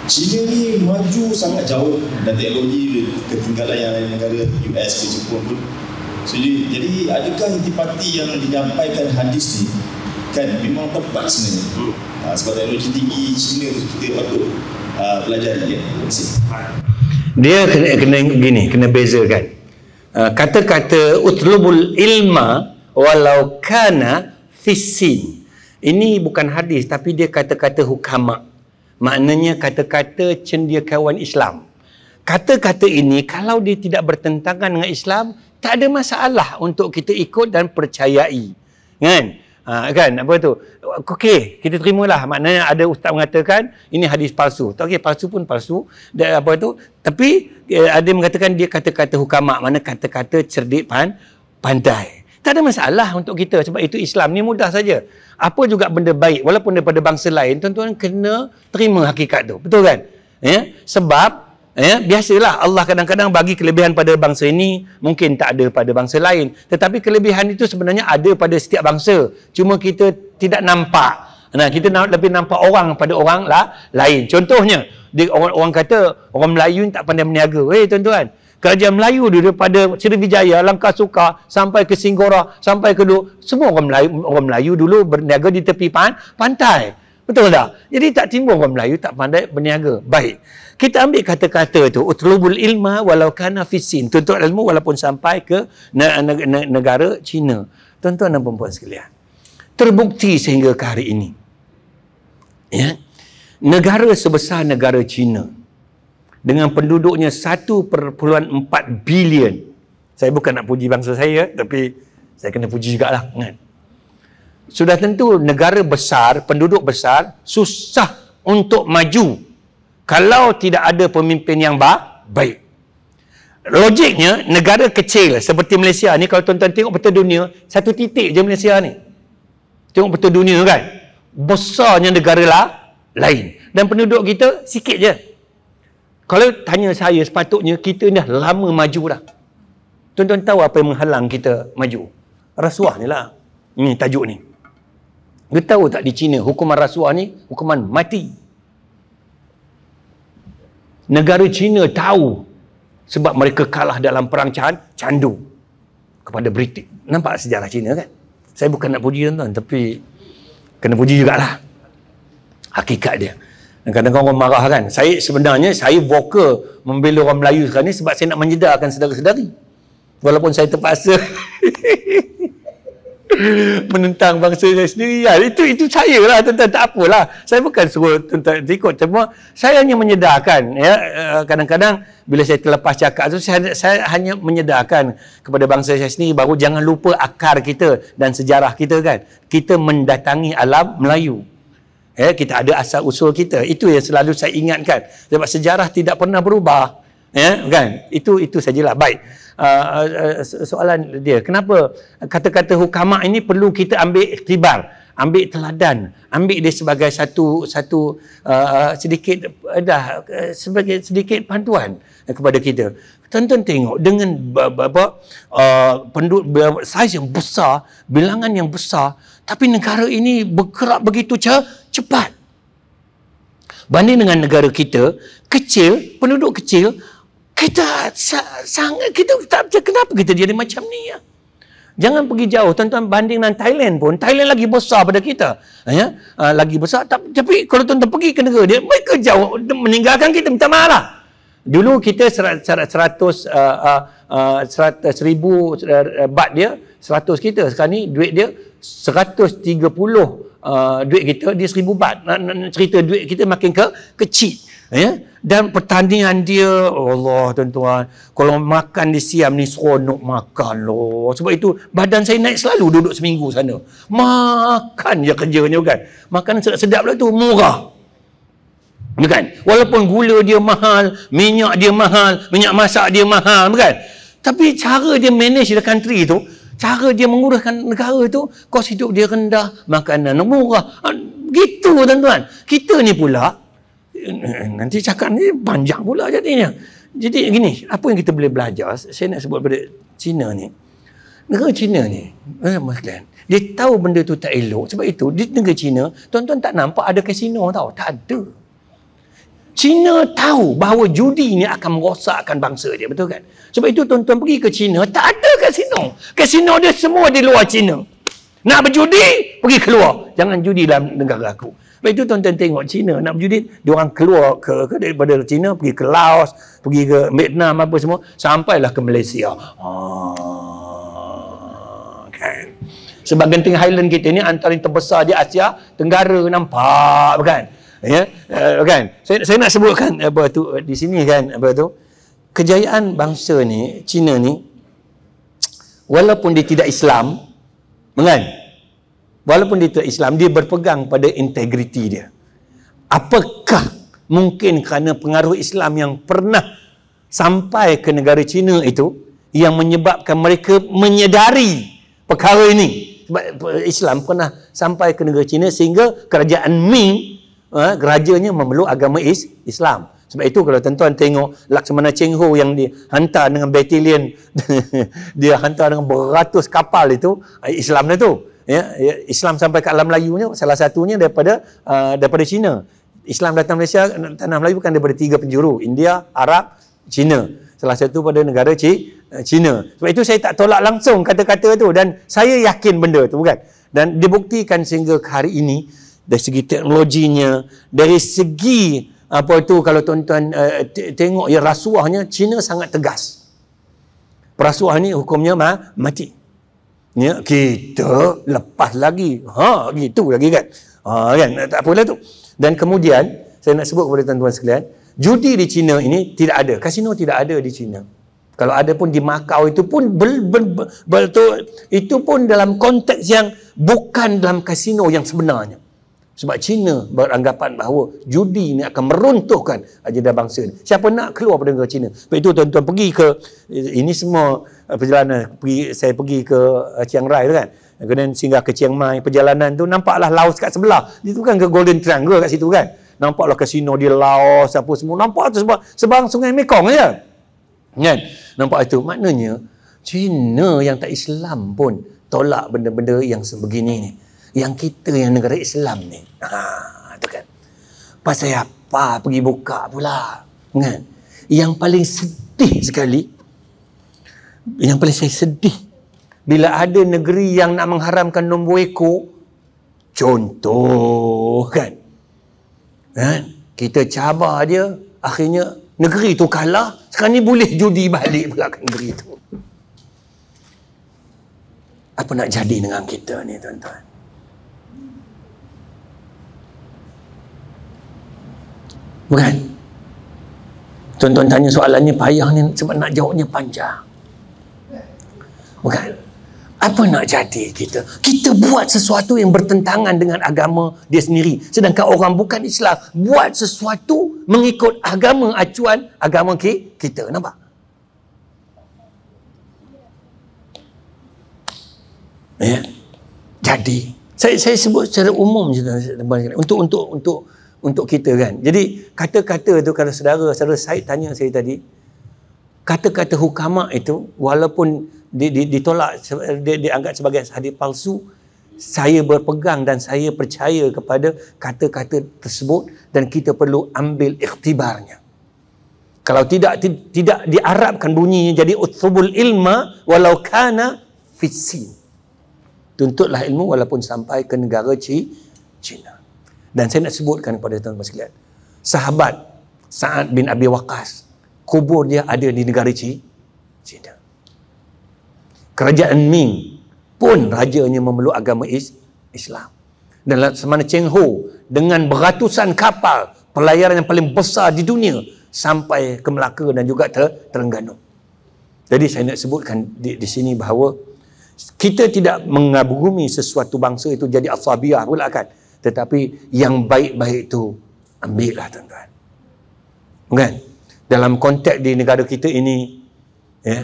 China ni maju sangat jauh dan teknologi ketinggalan yang lain negara US ke Jepun pun. So, jadi jadi adakah intipati yang dinyampaikan hadis ni kan memang tepat sebenarnya? Hmm. Ha, sebab teknologi tinggi China tu kita patut ha, pelajari dia. Ya? Dia kena, kena gini, kena bezakan. Uh, kata-kata utlubul ilma walau kana fisin. Ini bukan hadis tapi dia kata-kata hukama. Maknanya kata-kata cendekiawan Islam. Kata-kata ini kalau dia tidak bertentangan dengan Islam, tak ada masalah untuk kita ikut dan percayai. Kan? Ha, kan apa tu okey kita terimalah maknanya ada ustaz mengatakan ini hadis palsu tak okey palsu pun palsu dan apa tu tapi eh, ada mengatakan dia kata-kata hukama mana kata-kata cerdik pan pandai tak ada masalah untuk kita sebab itu Islam ni mudah saja. Apa juga benda baik walaupun daripada bangsa lain tuan-tuan kena terima hakikat tu. Betul kan? Ya, sebab ya, biasalah Allah kadang-kadang bagi kelebihan pada bangsa ini mungkin tak ada pada bangsa lain. Tetapi kelebihan itu sebenarnya ada pada setiap bangsa. Cuma kita tidak nampak. Nah, kita nak lebih nampak orang pada orang lah, lain. Contohnya, dia, orang, orang kata orang Melayu tak pandai berniaga. Hei eh, tuan-tuan, kerajaan Melayu daripada Seri Sriwijaya, Langkah Suka sampai ke Singora, sampai ke Duk, semua orang Melayu, orang Melayu dulu berniaga di tepi pantai. Betul tak? Jadi tak timbul orang Melayu tak pandai berniaga. Baik. Kita ambil kata-kata tu, utlubul ilma walau kana fisin. Tuntut ilmu walaupun sampai ke negara Cina. Tuan-tuan dan perempuan sekalian. Terbukti sehingga ke hari ini. Ya. Negara sebesar negara Cina, dengan penduduknya 1.4 bilion. Saya bukan nak puji bangsa saya tapi saya kena puji jugalah kan. Sudah tentu negara besar, penduduk besar susah untuk maju kalau tidak ada pemimpin yang baik. Logiknya negara kecil seperti Malaysia ni kalau tuan-tuan tengok peta dunia, satu titik je Malaysia ni. Tengok peta dunia kan. Besarnya negara lah lain dan penduduk kita sikit je. Kalau tanya saya sepatutnya kita dah lama maju dah. Tuan-tuan tahu apa yang menghalang kita maju? Rasuah ni lah. Ni tajuk ni. Dia tahu tak di China hukuman rasuah ni hukuman mati. Negara China tahu sebab mereka kalah dalam perang Chan, candu kepada British. Nampak sejarah China kan? Saya bukan nak puji tuan-tuan tapi kena puji jugalah. Hakikat dia. Dan kadang-kadang orang marah kan. Saya sebenarnya, saya vokal membela orang Melayu sekarang ni sebab saya nak menyedarkan sedari sedari Walaupun saya terpaksa menentang bangsa saya sendiri. Ya, itu itu saya lah tentang tak apalah. Saya bukan suruh tentang ikut semua. Saya hanya menyedarkan. Ya. Eh, kadang-kadang bila saya terlepas cakap tu, saya, saya hanya menyedarkan kepada bangsa saya sendiri baru jangan lupa akar kita dan sejarah kita kan. Kita mendatangi alam Melayu. Ya, kita ada asal usul kita. Itu yang selalu saya ingatkan. Sebab sejarah tidak pernah berubah. Ya, kan? Itu itu sajalah. Baik. Uh, uh, soalan dia, kenapa kata-kata hukama ini perlu kita ambil iktibar, ambil teladan, ambil dia sebagai satu satu uh, sedikit uh, dah sebagai sedikit panduan kepada kita. Tonton tengok dengan apa uh, penduduk saiz yang besar, bilangan yang besar, tapi negara ini bergerak begitu cepat cepat. Banding dengan negara kita, kecil, penduduk kecil, kita sangat kita tak tahu kenapa kita jadi macam ni ya. Jangan pergi jauh, tuan-tuan banding dengan Thailand pun, Thailand lagi besar pada kita. Ya, ah, lagi besar tapi kalau tuan-tuan pergi ke negara dia, mereka jauh meninggalkan kita minta maaf lah. Dulu kita 100 seribu uh, uh, uh, uh, baht dia, seratus kita. Sekarang ni duit dia seratus tiga puluh uh, duit kita dia seribu bat nak, nak, nak cerita duit kita makin ke kecil ya dan pertanian dia Allah tuan-tuan kalau makan di Siam ni seronok makan loh sebab itu badan saya naik selalu duduk seminggu sana makan je kerjanya kan makan sedap-sedap lah tu murah bukan walaupun gula dia mahal minyak dia mahal minyak masak dia mahal bukan tapi cara dia manage the country tu cara dia menguruskan negara itu kos hidup dia rendah makanan murah ah, gitu tuan-tuan kita ni pula eh, nanti cakap ni panjang pula jadinya jadi gini apa yang kita boleh belajar saya nak sebut pada Cina ni negara Cina ni eh, dia tahu benda tu tak elok sebab itu di negara Cina tuan-tuan tak nampak ada kasino tau tak ada Cina tahu bahawa judi ini akan merosakkan bangsa dia, betul kan? Sebab itu tuan-tuan pergi ke China, tak ada kasino. Kasino dia semua di luar China. Nak berjudi, pergi keluar. Jangan judi dalam negara aku. Sebab itu tuan-tuan tengok China, nak berjudi, dia orang keluar ke, ke daripada China, pergi ke Laos, pergi ke Vietnam, apa semua, sampailah ke Malaysia. Oh, kan? Sebab genting Highland kita ni antara yang terbesar di Asia Tenggara, nampak, bukan? ya uh, kan saya saya nak sebutkan eh, apa tu eh, di sini kan apa tu kejayaan bangsa ni Cina ni walaupun dia tidak Islam mengan. walaupun dia tidak Islam dia berpegang pada integriti dia apakah mungkin kerana pengaruh Islam yang pernah sampai ke negara Cina itu yang menyebabkan mereka menyedari perkara ini sebab Islam pernah sampai ke negara Cina sehingga kerajaan Ming eh, gerajanya memeluk agama is Islam. Sebab itu kalau tuan-tuan tengok Laksamana Cheng Ho yang dihantar dengan batalion dia hantar dengan beratus kapal itu eh, Islam dia tu. Ya, ya Islam sampai ke alam Melayu ni salah satunya daripada uh, daripada China. Islam datang Malaysia tanah Melayu kan daripada tiga penjuru, India, Arab, China. Salah satu pada negara C eh, China. Sebab itu saya tak tolak langsung kata-kata tu dan saya yakin benda tu bukan Dan dibuktikan sehingga hari ini dari segi teknologinya dari segi apa itu kalau tuan-tuan uh, tengok ya rasuahnya Cina sangat tegas perasuah ni hukumnya ma mati ya kita lepas lagi ha gitu lagi kan ha kan eh, tak apalah tu dan kemudian saya nak sebut kepada tuan-tuan sekalian judi di Cina ini tidak ada kasino tidak ada di Cina kalau ada pun di Macau itu pun ber bel, bel, bel, itu pun dalam konteks yang bukan dalam kasino yang sebenarnya sebab China beranggapan bahawa judi ini akan meruntuhkan ajadah bangsa ini. Siapa nak keluar pada negara China? Sebab itu tuan-tuan pergi ke, ini semua eh, perjalanan, pergi, saya pergi ke eh, Chiang Rai kan. Eh, kemudian singgah ke Chiang Mai, perjalanan tu nampaklah Laos kat sebelah. Itu kan ke Golden Triangle kat situ kan. Nampaklah kasino di Laos, apa semua. Nampak tu sebab sebang sungai Mekong je. Kan? Nampak itu. Maknanya, China yang tak Islam pun tolak benda-benda yang sebegini ni yang kita yang negara Islam ni. Ha, tu kan. Pasal apa pergi buka pula. Kan? Yang paling sedih sekali yang paling saya sedih bila ada negeri yang nak mengharamkan nombor ekor contoh kan kan kita cabar dia akhirnya negeri tu kalah sekarang ni boleh judi balik pula ke kan negeri tu apa nak jadi dengan kita ni tuan-tuan Bukan. Tuan-tuan tanya soalannya payah ni sebab nak jawabnya panjang. Bukan. Apa nak jadi kita? Kita buat sesuatu yang bertentangan dengan agama dia sendiri. Sedangkan orang bukan Islam buat sesuatu mengikut agama acuan agama kita. Nampak? Ya. Jadi saya saya sebut secara umum untuk untuk untuk untuk kita kan. Jadi kata-kata tu kalau saudara saudara Said tanya saya tadi, kata-kata hukama itu walaupun di, di, ditolak dia dianggap sebagai hadis palsu, saya berpegang dan saya percaya kepada kata-kata tersebut dan kita perlu ambil ikhtibarnya. Kalau tidak tidak diarabkan bunyinya jadi utsubul ilma walau kana fisin. Tuntutlah ilmu walaupun sampai ke negara Cina dan saya nak sebutkan kepada tuan-tuan sekalian sahabat Sa'ad bin Abi Waqas kubur dia ada di negara Cina kerajaan Ming pun rajanya memeluk agama is Islam dan semana Cheng Ho dengan beratusan kapal pelayaran yang paling besar di dunia sampai ke Melaka dan juga ter Terengganu jadi saya nak sebutkan di, di sini bahawa kita tidak mengagumi sesuatu bangsa itu jadi asabiah pula kan tetapi yang baik-baik itu ambillah tuan-tuan. Kan? Dalam konteks di negara kita ini, ya, yeah,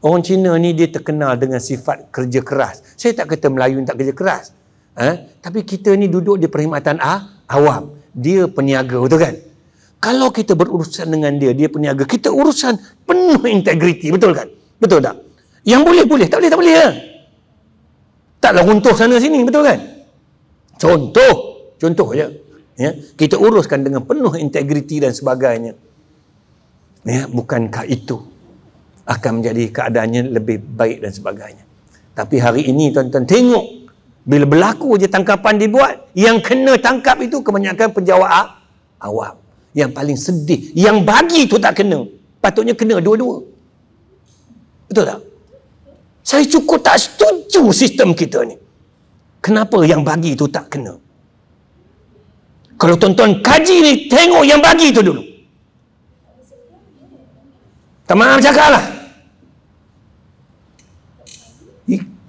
orang Cina ni dia terkenal dengan sifat kerja keras. Saya tak kata Melayu tak kerja keras. Eh? Tapi kita ni duduk di perkhidmatan A, ah, awam. Dia peniaga, betul kan? Kalau kita berurusan dengan dia, dia peniaga. Kita urusan penuh integriti, betul kan? Betul tak? Yang boleh, boleh. Tak boleh, tak boleh. Ya? Taklah runtuh sana sini, betul kan? contoh contoh ya ya kita uruskan dengan penuh integriti dan sebagainya ya bukankah itu akan menjadi keadaannya lebih baik dan sebagainya tapi hari ini tuan-tuan tengok bila berlaku je tangkapan dibuat yang kena tangkap itu kebanyakan penjawat awam yang paling sedih yang bagi tu tak kena patutnya kena dua-dua betul tak saya cukup tak setuju sistem kita ni kenapa yang bagi itu tak kena? Kalau tuan-tuan kaji ni, tengok yang bagi itu dulu. Tak maaf cakap lah.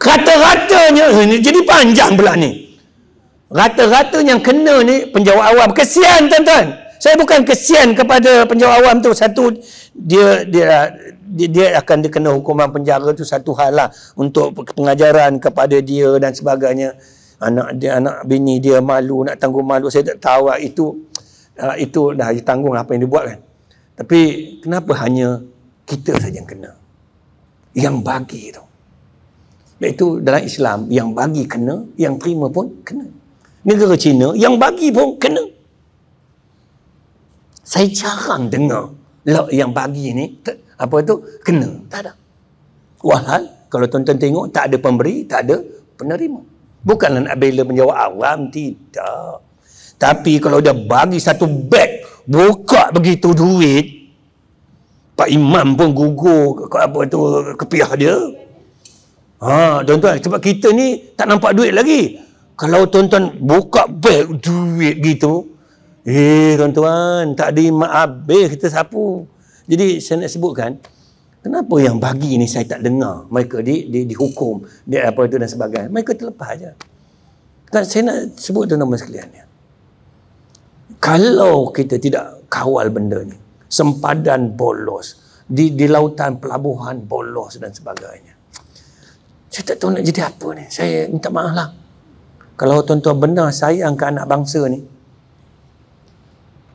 Rata-ratanya, eh, jadi panjang pula ni. Rata-ratanya yang kena ni, penjawab awam. Kesian tuan-tuan. Saya bukan kesian kepada penjawat awam tu. Satu, dia dia dia akan dikena hukuman penjara tu satu hal lah untuk pengajaran kepada dia dan sebagainya anak dia anak bini dia malu nak tanggung malu saya tak tahu lah. itu uh, itu dah ditanggung lah apa yang dia buat kan tapi kenapa hanya kita saja yang kena yang bagi tu itu dalam Islam yang bagi kena yang terima pun kena negara Cina yang bagi pun kena saya jarang dengar log yang bagi ni apa tu kena tak ada walhal kalau tuan-tuan tengok tak ada pemberi tak ada penerima bukanlah nak bela menjawab awam tidak tapi kalau dia bagi satu beg buka begitu duit Pak Imam pun gugur ke, apa tu kepiah dia. Ha, tuan-tuan sebab kita ni tak nampak duit lagi. Kalau tuan-tuan buka beg duit gitu, Eh tuan-tuan, tak di maaf, eh kita sapu. Jadi saya nak sebutkan, kenapa yang bagi ni saya tak dengar mereka di, di, dihukum, di apa itu dan sebagainya. Mereka terlepas saja. Tak, saya nak sebut tuan-tuan sekalian. Ya. Kalau kita tidak kawal benda ni, sempadan bolos, di, di lautan pelabuhan bolos dan sebagainya. Saya tak tahu nak jadi apa ni. Saya minta maaf lah. Kalau tuan-tuan benar sayang ke anak bangsa ni,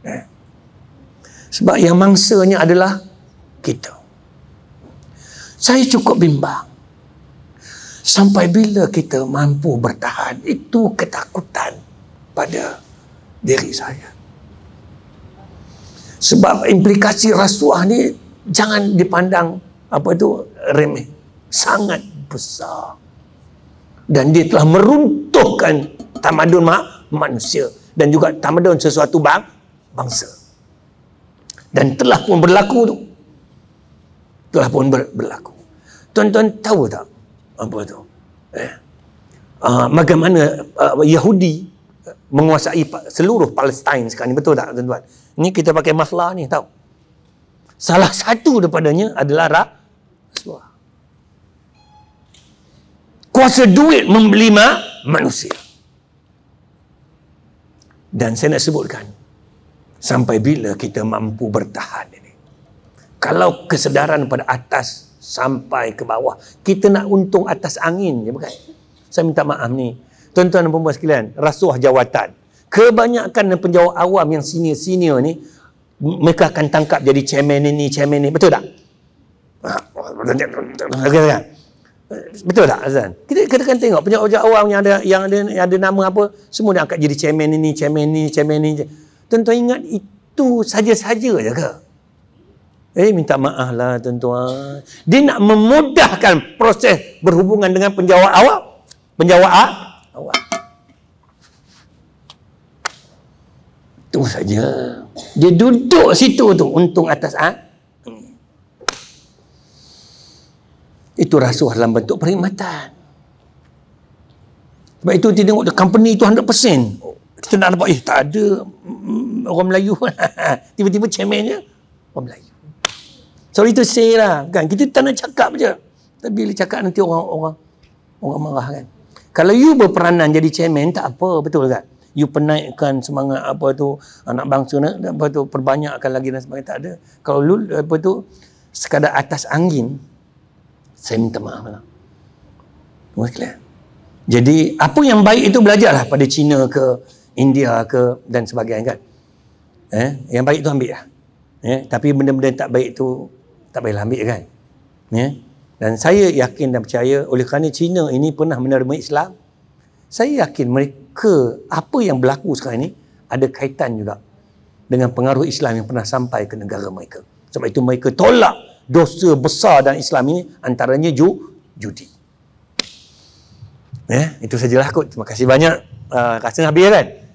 Eh? Sebab yang mangsanya adalah kita. Saya cukup bimbang. Sampai bila kita mampu bertahan, itu ketakutan pada diri saya. Sebab implikasi rasuah ni jangan dipandang apa itu remeh. Sangat besar. Dan dia telah meruntuhkan tamadun manusia dan juga tamadun sesuatu bang, bangsa dan telah pun berlaku tu telah pun ber, berlaku tuan-tuan tahu tak apa tu eh? uh, bagaimana uh, Yahudi eh, menguasai seluruh Palestin sekarang ni betul tak tuan-tuan ni kita pakai masalah ni tahu salah satu daripadanya adalah rasuah kuasa duit membeli manusia dan saya nak sebutkan sampai bila kita mampu bertahan ini kalau kesedaran pada atas sampai ke bawah kita nak untung atas angin ya bukan saya minta maaf ni tuan-tuan dan puan-puan sekalian rasuah jawatan kebanyakan penjawat awam yang senior-senior ni mereka akan tangkap jadi chairman ini chairman ini betul tak ha, betul tak Azan kita, kita kan tengok penjawat awam yang ada yang ada, yang ada nama apa semua nak angkat jadi chairman ini chairman ini chairman ini chairman. Tuan-tuan ingat itu saja-saja je ke? Eh, minta maaf lah tuan-tuan. Dia nak memudahkan proses berhubungan dengan penjawab awak. penjawab ah? awak. Itu saja. Dia duduk situ tu untung atas ah. Itu rasuah dalam bentuk perkhidmatan. Sebab itu dia tengok the company itu 100% kita nak nampak eh tak ada mm, orang Melayu tiba-tiba cemennya orang Melayu sorry to say lah kan kita tak nak cakap je tapi bila cakap nanti orang orang orang marah kan kalau you berperanan jadi cemen tak apa betul kan you penaikkan semangat apa tu anak bangsa nak apa tu perbanyakkan lagi dan sebagainya tak ada kalau lu apa tu sekadar atas angin saya minta maaf lah jadi apa yang baik itu belajarlah pada Cina ke India ke dan sebagainya kan. Eh, yang baik tu ambil lah. Eh, tapi benda-benda tak baik tu tak payah ambil kan. Eh, dan saya yakin dan percaya oleh kerana Cina ini pernah menerima Islam, saya yakin mereka apa yang berlaku sekarang ini ada kaitan juga dengan pengaruh Islam yang pernah sampai ke negara mereka. Sebab itu mereka tolak dosa besar dalam Islam ini antaranya ju judi. Ya, itu sajalah kot. Terima kasih banyak. Uh, rasa habis kan?